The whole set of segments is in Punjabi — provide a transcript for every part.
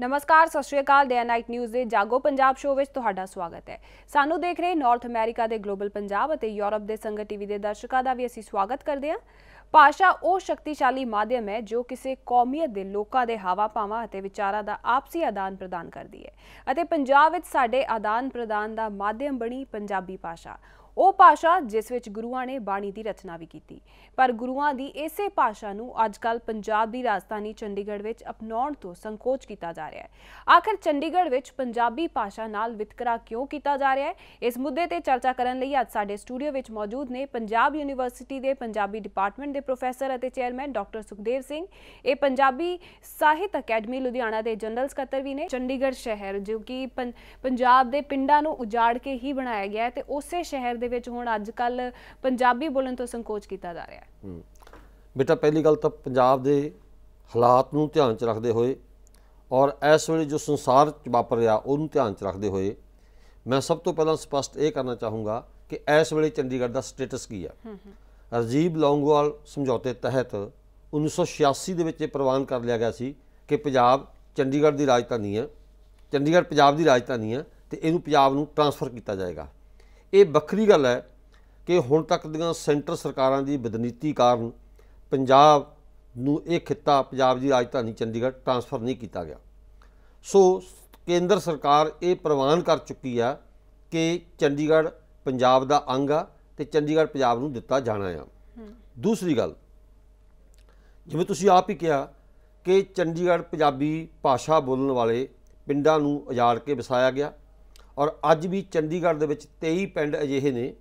ਨਮਸਕਾਰ ਸਤਿ ਸ਼੍ਰੀ ਅਕਾਲ ਡੇ ਨਾਈਟ ਨਿਊਜ਼ ਦੇ ਜਾਗੋ ਪੰਜਾਬ ਸ਼ੋਅ ਵਿੱਚ ਤੁਹਾਡਾ ਸਵਾਗਤ ਹੈ ਸਾਨੂੰ ਦੇਖ ਰਹੇ ਨਾਰਥ ਅਮਰੀਕਾ ਦੇ ਗਲੋਬਲ ਪੰਜਾਬ ਅਤੇ ਯੂਰਪ ਦੇ ਸੰਗਤ ਟੀਵੀ ਦੇ ਦਰਸ਼ਕਾਂ ਦਾ ਵੀ ਅਸੀਂ ਸਵਾਗਤ ਕਰਦੇ ਹਾਂ ਭਾਸ਼ਾ ਉਹ ਸ਼ਕਤੀਸ਼ਾਲੀ ਮਾਧਿਅਮ ਹੈ ਜੋ ਕਿਸੇ ਕੌਮੀਅਤ ਦੇ ਲੋਕਾਂ ਦੇ ਹਾਵਾ ਪਾਵਾਂ ਅਤੇ ਵਿਚਾਰਾਂ ਦਾ ਆਪਸੀ ਆਦਾਨ-ਪ੍ਰਦਾਨ ਕਰਦੀ ਹੈ ਅਤੇ ਪੰਜਾਬ ਵਿੱਚ ਸਾਡੇ ਆਦਾਨ-ਪ੍ਰਦਾਨ ਦਾ ਮਾਧਿਅਮ ਬਣੀ ਪੰਜਾਬੀ ਭਾਸ਼ਾ ਉਹ ਭਾਸ਼ਾ ਜਿਸ ਵਿੱਚ ਗੁਰੂਆਂ ਨੇ ਬਾਣੀ ਦੀ ਰਚਨਾ ਵੀ ਕੀਤੀ ਪਰ ਗੁਰੂਆਂ ਦੀ ਇਸੇ ਭਾਸ਼ਾ ਨੂੰ ਅੱਜਕੱਲ ਪੰਜਾਬ ਦੀ ਰਾਜਧਾਨੀ ਚੰਡੀਗੜ੍ਹ ਵਿੱਚ ਅਪਣਾਉਣ ਤੋਂ ਸੰਕੋਚ ਕੀਤਾ ਜਾ ਰਿਹਾ ਹੈ ਆਖਰ ਚੰਡੀਗੜ੍ਹ ਵਿੱਚ ਪੰਜਾਬੀ ਭਾਸ਼ਾ ਨਾਲ ਵਿਤਕਰਾ ਕਿਉਂ ਕੀਤਾ ਜਾ ਰਿਹਾ ਹੈ ਇਸ ਮੁੱਦੇ ਤੇ ਚਰਚਾ ਕਰਨ ਲਈ ਅੱਜ ਸਾਡੇ ਸਟੂਡੀਓ ਵਿੱਚ ਮੌਜੂਦ ਨੇ ਪੰਜਾਬ ਯੂਨੀਵਰਸਿਟੀ ਦੇ ਪੰਜਾਬੀ ਡਿਪਾਰਟਮੈਂਟ ਦੇ ਪ੍ਰੋਫੈਸਰ ਅਤੇ ਚੇਅਰਮੈਨ ਡਾਕਟਰ ਸੁਖਦੇਵ ਸਿੰਘ ਇਹ ਪੰਜਾਬੀ ਸਾਹਿਤ ਅਕੈਡਮੀ ਲੁਧਿਆਣਾ ਦੇ ਜਨਰਲ ਸਕੱਤਰ ਵੀ ਨੇ ਚੰਡੀਗੜ੍ਹ ਸ਼ਹਿਰ ਜੋ ਕਿ ਪੰਜਾਬ ਦੇ ਪਿੰਡਾਂ ਨੂੰ ਉਜਾੜ ਕੇ ਹੀ ਬਣਾਇਆ ਗਿਆ ਹੈ ਤੇ ਉਸੇ ਸ਼ਹਿਰ ਦੇ ਵਿੱਚ ਹੁਣ ਅੱਜ ਕੱਲ ਪੰਜਾਬੀ ਬੋਲਣ ਤੋਂ ਸੰਕੋਚ ਕੀਤਾ ਜਾ ਰਿਹਾ ਹੈ ਬੇਟਾ ਪਹਿਲੀ ਗੱਲ ਤਾਂ ਪੰਜਾਬ ਦੇ ਹਾਲਾਤ ਨੂੰ ਧਿਆਨ 'ਚ ਰੱਖਦੇ ਹੋਏ ਔਰ ਇਸ ਵੇਲੇ ਜੋ ਸੰਸਾਰ 'ਚ ਵਾਪਰ ਰਿਹਾ ਉਹਨੂੰ ਧਿਆਨ 'ਚ ਰੱਖਦੇ ਹੋਏ ਮੈਂ ਸਭ ਤੋਂ ਪਹਿਲਾਂ ਸਪਸ਼ਟ ਇਹ ਕਰਨਾ ਚਾਹੂੰਗਾ ਕਿ ਇਸ ਵੇਲੇ ਚੰਡੀਗੜ੍ਹ ਦਾ ਸਟੇਟਸ ਕੀ ਆ ਰਜੀਬ ਲੌਂਗਵਾਲ ਸਮਝੌਤੇ ਤਹਿਤ 1986 ਦੇ ਵਿੱਚ ਇਹ ਪ੍ਰਵਾਨ ਕਰ ਲਿਆ ਗਿਆ ਸੀ ਕਿ ਪੰਜਾਬ ਚੰਡੀਗੜ੍ਹ ਦੀ ਰਾਜਧਾਨੀ ਹੈ ਚੰਡੀਗੜ੍ਹ ਪੰਜਾਬ ਦੀ ਰਾਜਧਾਨੀ ਹੈ ਤੇ ਇਹਨੂੰ ਪੰਜਾਬ ਨੂੰ ਟ੍ਰਾਂਸਫਰ ਕੀਤਾ ਜਾਏਗਾ ਇਹ ਵੱਖਰੀ ਗੱਲ ਹੈ ਕਿ ਹੁਣ ਤੱਕ ਦੀਆਂ ਸੈਂਟਰ ਸਰਕਾਰਾਂ ਦੀ ਬਦਨੀਤੀ ਕਾਰਨ ਪੰਜਾਬ ਨੂੰ ਇਹ ਖਿੱਤਾ ਪੰਜਾਬ ਦੀ ਰਾਜਧਾਨੀ ਚੰਡੀਗੜ੍ਹ ਟ੍ਰਾਂਸਫਰ ਨਹੀਂ ਕੀਤਾ ਗਿਆ ਸੋ ਕੇਂਦਰ ਸਰਕਾਰ ਇਹ ਪ੍ਰਵਾਨ ਕਰ ਚੁੱਕੀ ਆ ਕਿ ਚੰਡੀਗੜ੍ਹ ਪੰਜਾਬ ਦਾ ਅੰਗ ਆ ਤੇ ਚੰਡੀਗੜ੍ਹ ਪੰਜਾਬ ਨੂੰ ਦਿੱਤਾ ਜਾਣਾ ਆ ਦੂਸਰੀ ਗੱਲ ਜਿਵੇਂ ਤੁਸੀਂ ਆਪ ਹੀ ਕਿਹਾ ਕਿ ਚੰਡੀਗੜ੍ਹ ਪੰਜਾਬੀ ਭਾਸ਼ਾ ਬੋਲਣ ਵਾਲੇ ਪਿੰਡਾਂ ਨੂੰ ਉਜਾੜ ਕੇ ਵਸਾਇਆ ਗਿਆ ਔਰ ਅੱਜ ਵੀ ਚੰਡੀਗੜ੍ਹ ਦੇ ਵਿੱਚ 23 ਪਿੰਡ ਅਜਿਹੇ ਨੇ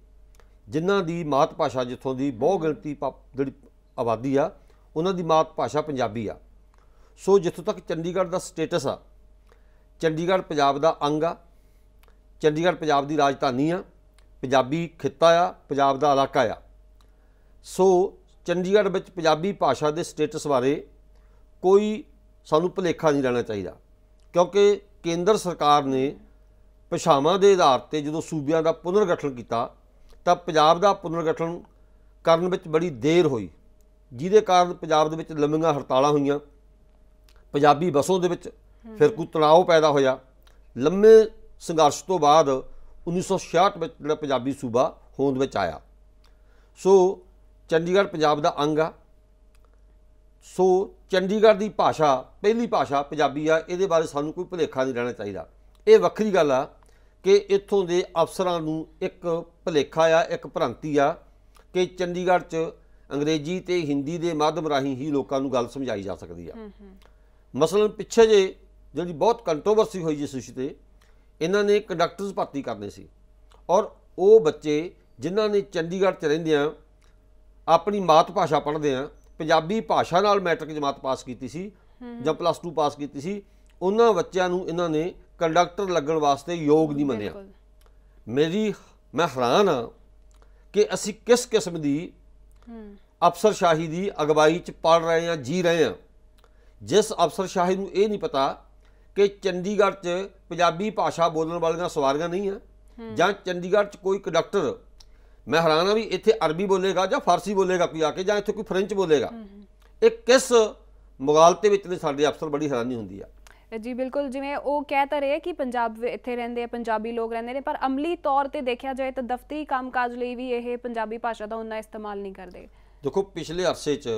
ਜਿਨ੍ਹਾਂ ਦੀ ਮਾਤ ਭਾਸ਼ਾ ਜਿੱਥੋਂ ਦੀ ਬਹੁ ਗਿਣਤੀ ਜਿਹੜੀ ਆਬਾਦੀ ਆ ਉਹਨਾਂ ਦੀ ਮਾਤ ਭਾਸ਼ਾ ਪੰਜਾਬੀ ਆ ਸੋ ਜਿੱਥੋਂ ਤੱਕ ਚੰਡੀਗੜ੍ਹ ਦਾ ਸਟੇਟਸ ਆ ਚੰਡੀਗੜ੍ਹ ਪੰਜਾਬ ਦਾ ਅੰਗ ਆ ਚੰਡੀਗੜ੍ਹ ਪੰਜਾਬ ਦੀ ਰਾਜਧਾਨੀ ਆ ਪੰਜਾਬੀ ਖਿੱਤਾ ਆ ਪੰਜਾਬ ਦਾ ਇਲਾਕਾ ਆ ਸੋ ਚੰਡੀਗੜ੍ਹ ਵਿੱਚ ਪੰਜਾਬੀ ਭਾਸ਼ਾ ਦੇ ਸਟੇਟਸ ਬਾਰੇ ਕੋਈ ਸਾਨੂੰ ਭੁਲੇਖਾ ਨਹੀਂ ਰਹਿਣਾ ਚਾਹੀਦਾ ਕਿਉਂਕਿ ਕੇਂਦਰ ਸਰਕਾਰ ਨੇ ਪਛਾਵਾਂ ਦੇ ਆਧਾਰ ਤੇ ਜਦੋਂ ਸੂਬਿਆਂ ਦਾ ਪੁਨਰਗਠਨ ਕੀਤਾ ਤਾਂ ਪੰਜਾਬ ਦਾ ਪੁਨਰਗਠਨ ਕਰਨ ਵਿੱਚ ਬੜੀ ਦੇਰ ਹੋਈ ਜਿਹਦੇ ਕਾਰਨ ਪੰਜਾਬ ਦੇ ਵਿੱਚ ਲੰਮੀਆਂ ਹੜਤਾਲਾਂ ਹੋਈਆਂ ਪੰਜਾਬੀ ਬਸੋਂ ਦੇ ਵਿੱਚ ਫਿਰ ਕੋਈ ਤਣਾਅ ਪੈਦਾ ਹੋਇਆ ਲੰਮੇ ਸੰਘਰਸ਼ ਤੋਂ ਬਾਅਦ 1966 ਵਿੱਚ ਜਿਹੜਾ ਪੰਜਾਬੀ ਸੂਬਾ ਹੋਂਦ ਵਿੱਚ ਆਇਆ ਸੋ ਚੰਡੀਗੜ੍ਹ ਪੰਜਾਬ ਦਾ ਅੰਗ ਆ ਸੋ ਚੰਡੀਗੜ੍ਹ ਦੀ ਭਾਸ਼ਾ ਪਹਿਲੀ ਭਾਸ਼ਾ ਪੰਜਾਬੀ ਆ ਇਹਦੇ ਬਾਰੇ ਸਾਨੂੰ ਕੋਈ ਭੁਲੇਖਾ ਨਹੀਂ ਰਹਿਣਾ ਚਾਹੀਦਾ ਇਹ ਵੱਖਰੀ ਗੱਲ ਆ ਕਿ ਇੱਥੋਂ ਦੇ ਅਫਸਰਾਂ ਨੂੰ ਇੱਕ ਭਲੇਖਾ ਆ ਇੱਕ ਭ੍ਰਾਂਤੀ ਆ ਕਿ ਚੰਡੀਗੜ੍ਹ 'ਚ ਅੰਗਰੇਜ਼ੀ ਤੇ ਹਿੰਦੀ ਦੇ ਮਾਧਮ ਰਾਹੀਂ ਹੀ ਲੋਕਾਂ ਨੂੰ ਗੱਲ ਸਮਝਾਈ ਜਾ ਸਕਦੀ ਆ ਮਸਲਨ ਪਿੱਛੇ ਜੇ ਜਿਹੜੀ ਬਹੁਤ ਕੰਟਰੋਵਰਸੀ ਹੋਈ ਜਿਸ ਵਿਸ਼ੇ ਤੇ ਇਹਨਾਂ ਨੇ ਕੰਡਕਟਰਸ ਭਰਤੀ ਕਰਨੇ ਸੀ ਔਰ ਉਹ ਬੱਚੇ ਜਿਨ੍ਹਾਂ ਨੇ ਚੰਡੀਗੜ੍ਹ 'ਚ ਰਹਿੰਦੇ ਆ ਆਪਣੀ ਮਾਤ ਭਾਸ਼ਾ ਪੜ੍ਹਦੇ ਆ ਪੰਜਾਬੀ ਭਾਸ਼ਾ ਨਾਲ ਮੈਟ੍ਰਿਕ ਜਮਾਤ ਪਾਸ ਕੀਤੀ ਸੀ ਜਾਂ ਪਲੱਸ 2 ਪਾਸ ਕੀਤੀ ਸੀ ਉਹਨਾਂ ਬੱਚਿਆਂ ਨੂੰ ਇਹਨਾਂ ਨੇ ਕੰਡਕਟਰ ਲੱਗਣ ਵਾਸਤੇ ਯੋਗ ਨਹੀਂ ਮੰਨਿਆ ਮੇਰੀ ਮੈਂ ਹੈਰਾਨ ਆ ਕਿ ਅਸੀਂ ਕਿਸ ਕਿਸਮ ਦੀ ਅਫਸਰ ਸ਼ਾਹੀ ਦੀ ਅਗਵਾਈ ਚ ਪੜ ਰਹੇ ਆ ਜੀ ਰਹੇ ਆ ਜਿਸ ਅਫਸਰ ਸ਼ਾਹੀ ਨੂੰ ਇਹ ਨਹੀਂ ਪਤਾ ਕਿ ਚੰਡੀਗੜ੍ਹ 'ਚ ਪੰਜਾਬੀ ਭਾਸ਼ਾ ਬੋਲਣ ਵਾਲੀਆਂ ਸਵਾਰੀਆਂ ਨਹੀਂ ਆ ਜਾਂ ਚੰਡੀਗੜ੍ਹ 'ਚ ਕੋਈ ਕੰਡਕਟਰ ਮੈਂ ਹੈਰਾਨ ਆ ਵੀ ਇੱਥੇ ਅਰਬੀ ਬੋਲੇਗਾ ਜਾਂ ਫਾਰਸੀ ਬੋਲੇਗਾ ਕੋਈ ਆ ਕੇ ਜਾਂ ਇੱਥੇ ਕੋਈ ਫ੍ਰੈਂਚ ਬੋਲੇਗਾ ਇਹ ਕਿਸ ਮੁਗਾਲਤੇ ਵਿੱਚ ਨੇ ਸਾਡੇ ਅਫਸਰ ਬੜੀ ਹੈਰਾਨੀ ਹੁੰਦੀ ਆ ਜੀ ਬਿਲਕੁਲ ਜਿਵੇਂ ਉਹ ਕਹਿ ਤਾਂ ਰਹੇ ਕਿ ਪੰਜਾਬ ਇੱਥੇ ਰਹਿੰਦੇ ਆ ਪੰਜਾਬੀ ਲੋਕ ਰਹਿੰਦੇ ਨੇ ਪਰ ਅਮਲੀ ਤੌਰ ਤੇ ਦੇਖਿਆ ਜਾਏ ਤਾਂ ਦਫ਼ਤਰੀ ਕੰਮਕਾਜ ਲਈ ਵੀ ਇਹ ਪੰਜਾਬੀ ਭਾਸ਼ਾ ਦਾ ਉਨਾ ਇਸਤੇਮਾਲ ਨਹੀਂ ਕਰਦੇ ਦੇਖੋ ਪਿਛਲੇ ਅਰਸੇ 'ਚ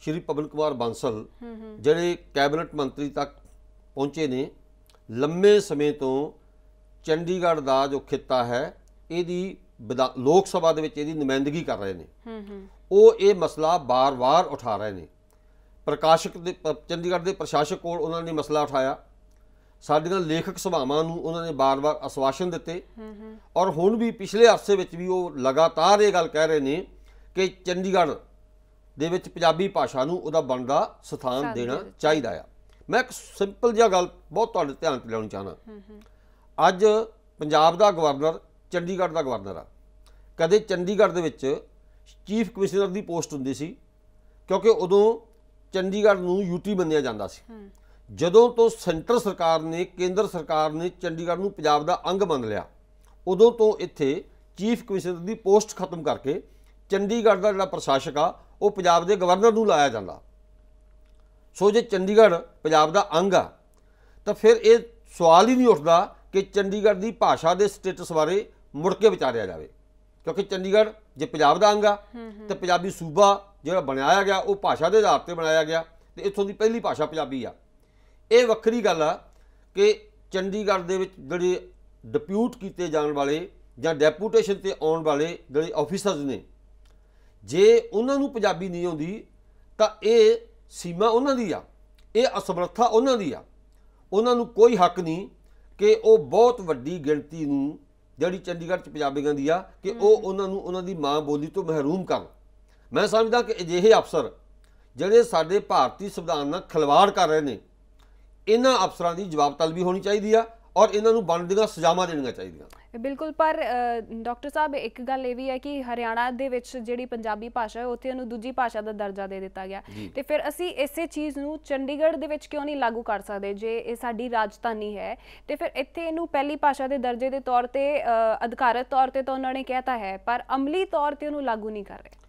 ਸ਼੍ਰੀ ਪਵਨ ਕੁਮਾਰ ਬਾਂਸਲ ਜਿਹੜੇ ਕੈਬਨਿਟ ਮੰਤਰੀ ਤੱਕ ਪਹੁੰਚੇ ਨੇ ਲੰਮੇ ਸਮੇਂ ਤੋਂ ਚੰਡੀਗੜ੍ਹ ਦਾ ਜੋ ਖਿੱਤਾ ਹੈ ਇਹਦੀ ਲੋਕ ਸਭਾ ਦੇ ਵਿੱਚ ਇਹਦੀ ਨੁਮਾਇੰਦਗੀ ਕਰ ਰਹੇ ਨੇ ਉਹ ਇਹ ਮਸਲਾ ਬਾਰ-ਬਾਰ ਉਠਾ ਰਹੇ ਨੇ ਪ੍ਰਕਾਸ਼ਕ ਦੇ ਚੰਡੀਗੜ੍ਹ ਦੇ ਪ੍ਰਸ਼ਾਸਕ ਕੋਲ ਉਹਨਾਂ ਨੇ ਮਸਲਾ ਉਠਾਇਆ ਸਾਡੀਆਂ ਲੇਖਕ ਸਭਾਵਾਂ ਨੂੰ ਉਹਨਾਂ ਨੇ ਬਾਰ-ਬਾਰ ਅਸਵਾਸ਼ਨ ਦਿੱਤੇ ਔਰ ਹੁਣ ਵੀ ਪਿਛਲੇ ਅਰਸੇ ਵਿੱਚ ਵੀ ਉਹ ਲਗਾਤਾਰ ਇਹ ਗੱਲ ਕਹਿ ਰਹੇ ਨੇ ਕਿ ਚੰਡੀਗੜ੍ਹ ਦੇ ਵਿੱਚ ਪੰਜਾਬੀ ਭਾਸ਼ਾ ਨੂੰ ਉਹਦਾ ਬਣਦਾ ਸਥਾਨ ਦੇਣਾ ਚਾਹੀਦਾ ਆ ਮੈਂ ਇੱਕ ਸਿੰਪਲ ਜਿਹਾ ਗੱਲ ਬਹੁਤ ਤੁਹਾਡੇ ਧਿਆਨ 'ਚ ਲਿਆਉਣੀ ਚਾਹਨਾ ਅੱਜ ਪੰਜਾਬ ਦਾ ਗਵਰਨਰ ਚੰਡੀਗੜ੍ਹ ਦਾ ਗਵਰਨਰ ਆ ਕਦੇ ਚੰਡੀਗੜ੍ਹ ਦੇ ਵਿੱਚ ਚੀਫ ਕਮਿਸ਼ਨਰ ਦੀ ਪੋਸਟ ਹੁੰਦੀ ਸੀ ਕਿਉਂਕਿ ਉਦੋਂ ਚੰਡੀਗੜ੍ਹ ਨੂੰ ਯੂਟੀ ਮੰਨਿਆ ਜਾਂਦਾ ਸੀ ਜਦੋਂ ਤੋਂ ਸੈਂਟਰ ਸਰਕਾਰ ਨੇ ਕੇਂਦਰ ਸਰਕਾਰ ਨੇ ਚੰਡੀਗੜ੍ਹ ਨੂੰ ਪੰਜਾਬ ਦਾ ਅੰਗ ਮੰਨ ਲਿਆ ਉਦੋਂ ਤੋਂ ਇੱਥੇ ਚੀਫ ਕਮਿਸ਼ਨਰ ਦੀ ਪੋਸਟ ਖਤਮ ਕਰਕੇ ਚੰਡੀਗੜ੍ਹ ਦਾ ਜਿਹੜਾ ਪ੍ਰਸ਼ਾਸਕ ਆ ਉਹ ਪੰਜਾਬ ਦੇ ਗਵਰਨਰ ਨੂੰ ਲਾਇਆ ਜਾਂਦਾ ਸੋ ਜੇ ਚੰਡੀਗੜ੍ਹ ਪੰਜਾਬ ਦਾ ਅੰਗ ਆ ਤਾਂ ਫਿਰ ਇਹ ਸਵਾਲ ਹੀ ਨਹੀਂ ਉੱਠਦਾ ਕਿ ਚੰਡੀਗੜ੍ਹ ਦੀ ਭਾਸ਼ਾ ਦੇ ਸਟੇਟਸ ਬਾਰੇ ਮੁੜ ਕੇ ਵਿਚਾਰਿਆ ਜਾਵੇ ਕਿਉਂਕਿ ਚੰਡੀਗੜ੍ਹ ਜੇ ਪੰਜਾਬ ਦਾ ਅੰਗ ਆ ਤੇ ਪੰਜਾਬੀ ਸੂਬਾ ਜਿਹੜਾ ਬਣਾਇਆ ਗਿਆ ਉਹ ਭਾਸ਼ਾ ਦੇ ਆਧਾਰ ਤੇ ਬਣਾਇਆ ਗਿਆ ਤੇ ਇੱਥੋਂ ਦੀ ਪਹਿਲੀ ਭਾਸ਼ਾ ਪੰਜਾਬੀ ਆ ਇਹ ਵੱਖਰੀ ਗੱਲ ਆ ਕਿ ਚੰਡੀਗੜ੍ਹ ਦੇ ਵਿੱਚ ਜਿਹੜੇ ਡਿਪਿਊਟ ਕੀਤੇ ਜਾਣ ਵਾਲੇ ਜਾਂ ਡੈਪੂਟੇਸ਼ਨ ਤੇ ਆਉਣ ਵਾਲੇ ਜਿਹੜੇ ਆਫੀਸਰਸ ਨੇ ਜੇ ਉਹਨਾਂ ਨੂੰ ਪੰਜਾਬੀ ਨਹੀਂ ਆਉਂਦੀ ਤਾਂ ਇਹ ਸੀਮਾ ਉਹਨਾਂ ਦੀ ਆ ਇਹ ਅਸਮਰੱਥਾ ਉਹਨਾਂ ਦੀ ਆ ਉਹਨਾਂ ਨੂੰ ਕੋਈ ਹੱਕ ਨਹੀਂ ਕਿ ਉਹ ਬਹੁਤ ਵੱਡੀ ਗਿਣਤੀ ਨੂੰ ਜਿਹੜੀ ਚੰਡੀਗੜ੍ਹ ਚ ਪੰਜਾਬੀਆਂ ਦੀ ਆ ਕਿ ਉਹ ਉਹਨਾਂ ਨੂੰ ਉਹਨਾਂ ਦੀ ਮਾਂ ਬੋਲੀ ਤੋਂ ਮਹਿਰੂਮ ਕਰਨ ਮੈਂ ਸਮਝਦਾ ਕਿ ਅਜਿਹੇ ਅਫਸਰ ਜਿਹੜੇ ਸਾਡੇ ਭਾਰਤੀ ਸੰਵਿਧਾਨ ਨਾਲ ਖਿਲਵਾੜ ਕਰ ਰਹੇ ਨੇ ਇਹਨਾਂ ਅਫਸਰਾਂ ਦੀ ਜਵਾਬ ਤਲਬੀ ਹੋਣੀ ਚਾਹੀਦੀ ਆ ਔਰ ਇਹਨਾਂ ਨੂੰ ਬਣਦੀਆਂ ਸਜ਼ਾਵਾਂ ਦੇਣੀਆਂ ਚਾਹੀਦੀਆਂ ਬਿਲਕੁਲ ਪਰ ਡਾਕਟਰ ਸਾਹਿਬ ਇੱਕ ਗੱਲ ਇਹ ਵੀ ਹੈ ਕਿ ਹਰਿਆਣਾ ਦੇ ਵਿੱਚ ਜਿਹੜੀ ਪੰਜਾਬੀ ਭਾਸ਼ਾ ਹੈ ਉੱਥੇ ਉਹਨੂੰ ਦੂਜੀ ਭਾਸ਼ਾ ਦਾ ਦਰਜਾ ਦੇ ਦਿੱਤਾ ਗਿਆ ਤੇ ਫਿਰ ਅਸੀਂ ਇਸੇ ਚੀਜ਼ ਨੂੰ ਚੰਡੀਗੜ੍ਹ ਦੇ ਵਿੱਚ ਕਿਉਂ ਨਹੀਂ ਲਾਗੂ ਕਰ ਸਕਦੇ ਜੇ ਇਹ ਸਾਡੀ ਰਾਜਧਾਨੀ ਹੈ ਤੇ ਫਿਰ ਇੱਥੇ ਇਹਨੂੰ ਪਹਿਲੀ ਭਾਸ਼ਾ ਦੇ ਦਰਜੇ ਦੇ ਤੌਰ ਤੇ ਅਧਿਕਾਰਤ ਤੌਰ ਤੇ ਤਾਂ ਉਹਨਾਂ ਨੇ ਕਹਿਤਾ ਹੈ ਪਰ ਅਮਲੀ ਤੌਰ ਤੇ ਉਹਨੂੰ ਲਾਗੂ ਨਹੀਂ ਕਰ ਰਹੇ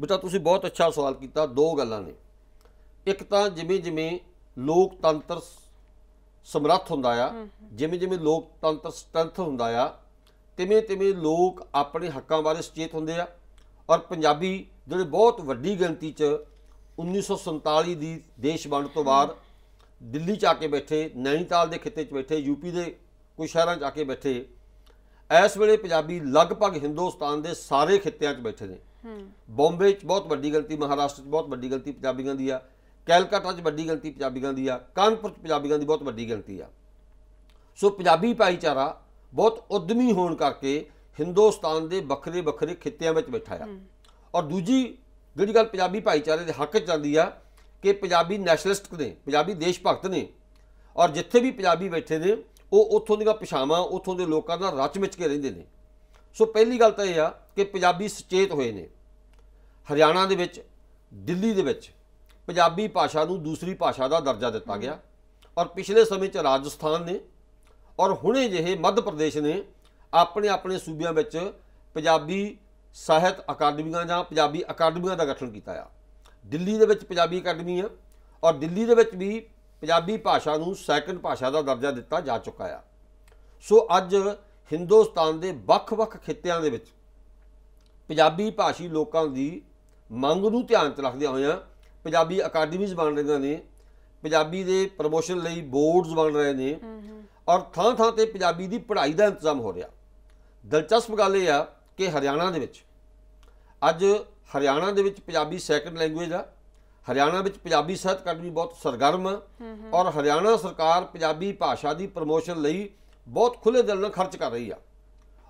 ਬੇਟਾ ਤੁਸੀਂ ਬਹੁਤ ਅੱਛਾ ਸਵਾਲ ਕੀਤਾ ਦੋ ਗੱਲਾਂ ਨੇ ਇੱਕ ਤਾਂ ਜਿਵੇਂ ਜਿਵੇਂ ਲੋਕਤੰਤਰ ਸਮਰੱਥ ਹੁੰਦਾ ਆ ਜਿਵੇਂ ਜਿਵੇਂ ਲੋਕਤੰਤਰ ਸਟਰੈਂਥ ਹੁੰਦਾ ਆ ਤਿਵੇਂ ਤਿਵੇਂ ਲੋਕ ਆਪਣੇ ਹੱਕਾਂ ਬਾਰੇ ਸੁਚੇਤ ਹੁੰਦੇ ਆ ਔਰ ਪੰਜਾਬੀ ਜਿਹੜੇ ਬਹੁਤ ਵੱਡੀ ਗਿਣਤੀ 'ਚ 1947 ਦੀ ਦੇਸ਼ ਵੰਡ ਤੋਂ ਬਾਅਦ ਦਿੱਲੀ 'ਚ ਆ ਕੇ ਬੈਠੇ ਨੈਣੀਤਾਲ ਦੇ ਖਿੱਤੇ 'ਚ ਬੈਠੇ ਯੂਪੀ ਦੇ ਕੁਝ ਸ਼ਹਿਰਾਂ 'ਚ ਆ ਕੇ ਬੈਠੇ ਇਸ ਵੇਲੇ ਪੰਜਾਬੀ ਲਗਭਗ ਹਿੰਦੁਸਤਾਨ ਦੇ ਸਾਰੇ ਖਿੱਤਿਆਂ 'ਚ ਬੈਠੇ ਨੇ ਬੰਬੇ 'ਚ ਬਹੁਤ ਵੱਡੀ ਗਲਤੀ ਮਹਾਰਾਸ਼ਟਰ 'ਚ ਬਹੁਤ ਵੱਡੀ ਗਲਤੀ ਪੰਜਾਬੀਆਂ ਦੀ ਆ ਕੈਲਕਾਟਾ 'ਚ ਵੱਡੀ ਗਲਤੀ ਪੰਜਾਬੀਆਂ ਦੀ ਆ ਕਾਨਪੁਰ 'ਚ ਪੰਜਾਬੀਆਂ ਦੀ ਬਹੁਤ ਵੱਡੀ ਗਲਤੀ ਆ ਸੋ ਪੰਜਾਬੀ ਭਾਈਚਾਰਾ ਬਹੁਤ ਉਦਮੀ ਹੋਣ ਕਰਕੇ ਹਿੰਦੁਸਤਾਨ ਦੇ ਵੱਖਰੇ ਵੱਖਰੇ ਖਿੱਤਿਆਂ ਵਿੱਚ ਬੈਠਾ ਆ ਔਰ ਦੂਜੀ ਜਿਹੜੀ ਗੱਲ ਪੰਜਾਬੀ ਭਾਈਚਾਰੇ ਦੇ ਹੱਕ 'ਚ ਜਾਂਦੀ ਆ ਕਿ ਪੰਜਾਬੀ ਨੈਸ਼ਨਲਿਸਟ ਨੇ ਪੰਜਾਬੀ ਦੇਸ਼ ਭਗਤ ਨੇ ਔਰ ਜਿੱਥੇ ਵੀ ਪੰਜਾਬੀ ਬੈਠੇ ਨੇ ਉਹ ਉੱਥੋਂ ਦੀਆਂ ਪਛਾਵਾਂ ਉੱਥੋਂ ਦੇ ਲੋਕਾਂ ਨਾਲ ਰਚ ਮਿਚ ਕੇ ਰਹਿੰਦੇ ਨੇ ਸੋ ਪਹਿਲੀ ਗੱਲ ਤਾਂ ਇਹ ਆ ਕਿ ਪੰਜਾਬੀ ਸੁਚੇਤ ਹੋਏ ਨੇ ਹਰਿਆਣਾ ਦੇ ਵਿੱਚ ਦਿੱਲੀ ਦੇ ਵਿੱਚ ਪੰਜਾਬੀ ਭਾਸ਼ਾ ਨੂੰ ਦੂਸਰੀ ਭਾਸ਼ਾ ਦਾ ਦਰਜਾ ਦਿੱਤਾ ਗਿਆ ਔਰ ਪਿਛਲੇ ਸਮੇਂ 'ਚ ਰਾਜਸਥਾਨ ਨੇ ਔਰ ਹੁਣੇ ਜਿਹੇ ਮੱਧ ਪ੍ਰਦੇਸ਼ ਨੇ ਆਪਣੇ ਆਪਣੇ ਸੂਬਿਆਂ ਵਿੱਚ ਪੰਜਾਬੀ ਸਾਹਿਤ ਅਕਾਦਮੀਆਂ ਜਾਂ ਪੰਜਾਬੀ ਅਕਾਦਮੀਆਂ ਦਾ ਗਠਨ ਕੀਤਾ ਆ ਦਿੱਲੀ ਦੇ ਵਿੱਚ ਪੰਜਾਬੀ ਅਕਾਦਮੀ ਆ ਔਰ ਦਿੱਲੀ ਦੇ ਵਿੱਚ ਵੀ ਪੰਜਾਬੀ ਭਾਸ਼ਾ ਨੂੰ ਸੈਕੰਡ ਭਾਸ਼ਾ ਦਾ ਦਰਜਾ ਦਿੱਤਾ ਜਾ ਚੁੱਕਾ ਆ ਸੋ ਅੱਜ ਹਿੰਦੁਸਤਾਨ ਦੇ ਵੱਖ-ਵੱਖ ਖਿੱਤਿਆਂ ਦੇ ਵਿੱਚ ਪੰਜਾਬੀ ਭਾਸ਼ੀ ਲੋਕਾਂ ਦੀ ਮੰਗ ਨੂੰ ਧਿਆਨ 'ਚ ਰੱਖਦੇ ਆ ਪੰਜਾਬੀ ਅਕੈਡਮੀਜ਼ ਬਣ ਰਹੀਆਂ ਨੇ ਪੰਜਾਬੀ ਦੇ ਪ੍ਰੋਮੋਸ਼ਨ ਲਈ ਬੋਰਡਸ ਬਣ ਰਹੇ ਨੇ ਔਰ ਥਾਂ-ਥਾਂ ਤੇ ਪੰਜਾਬੀ ਦੀ ਪੜ੍ਹਾਈ ਦਾ ਇੰਤਜ਼ਾਮ ਹੋ ਰਿਹਾ ਦਿਲਚਸਪ ਗੱਲ ਇਹ ਆ ਕਿ ਹਰਿਆਣਾ ਦੇ ਵਿੱਚ ਅੱਜ ਹਰਿਆਣਾ ਦੇ ਵਿੱਚ ਪੰਜਾਬੀ ਸੈਕੰਡ ਲੈਂਗੁਏਜ ਆ ਹਰਿਆਣਾ ਵਿੱਚ ਪੰਜਾਬੀ ਸਾਹਿਤ ਅਕਾਦਮੀ ਬਹੁਤ ਸਰਗਰਮ ਆ ਔਰ ਹਰਿਆਣਾ ਸਰਕਾਰ ਪੰਜਾਬੀ ਭਾਸ਼ਾ ਦੀ ਪ੍ਰੋਮੋਸ਼ਨ ਲਈ ਬਹੁਤ ਖੁੱਲੇ ਦਿਲ ਨਾਲ ਖਰਚ ਕਰ ਰਹੀ ਆ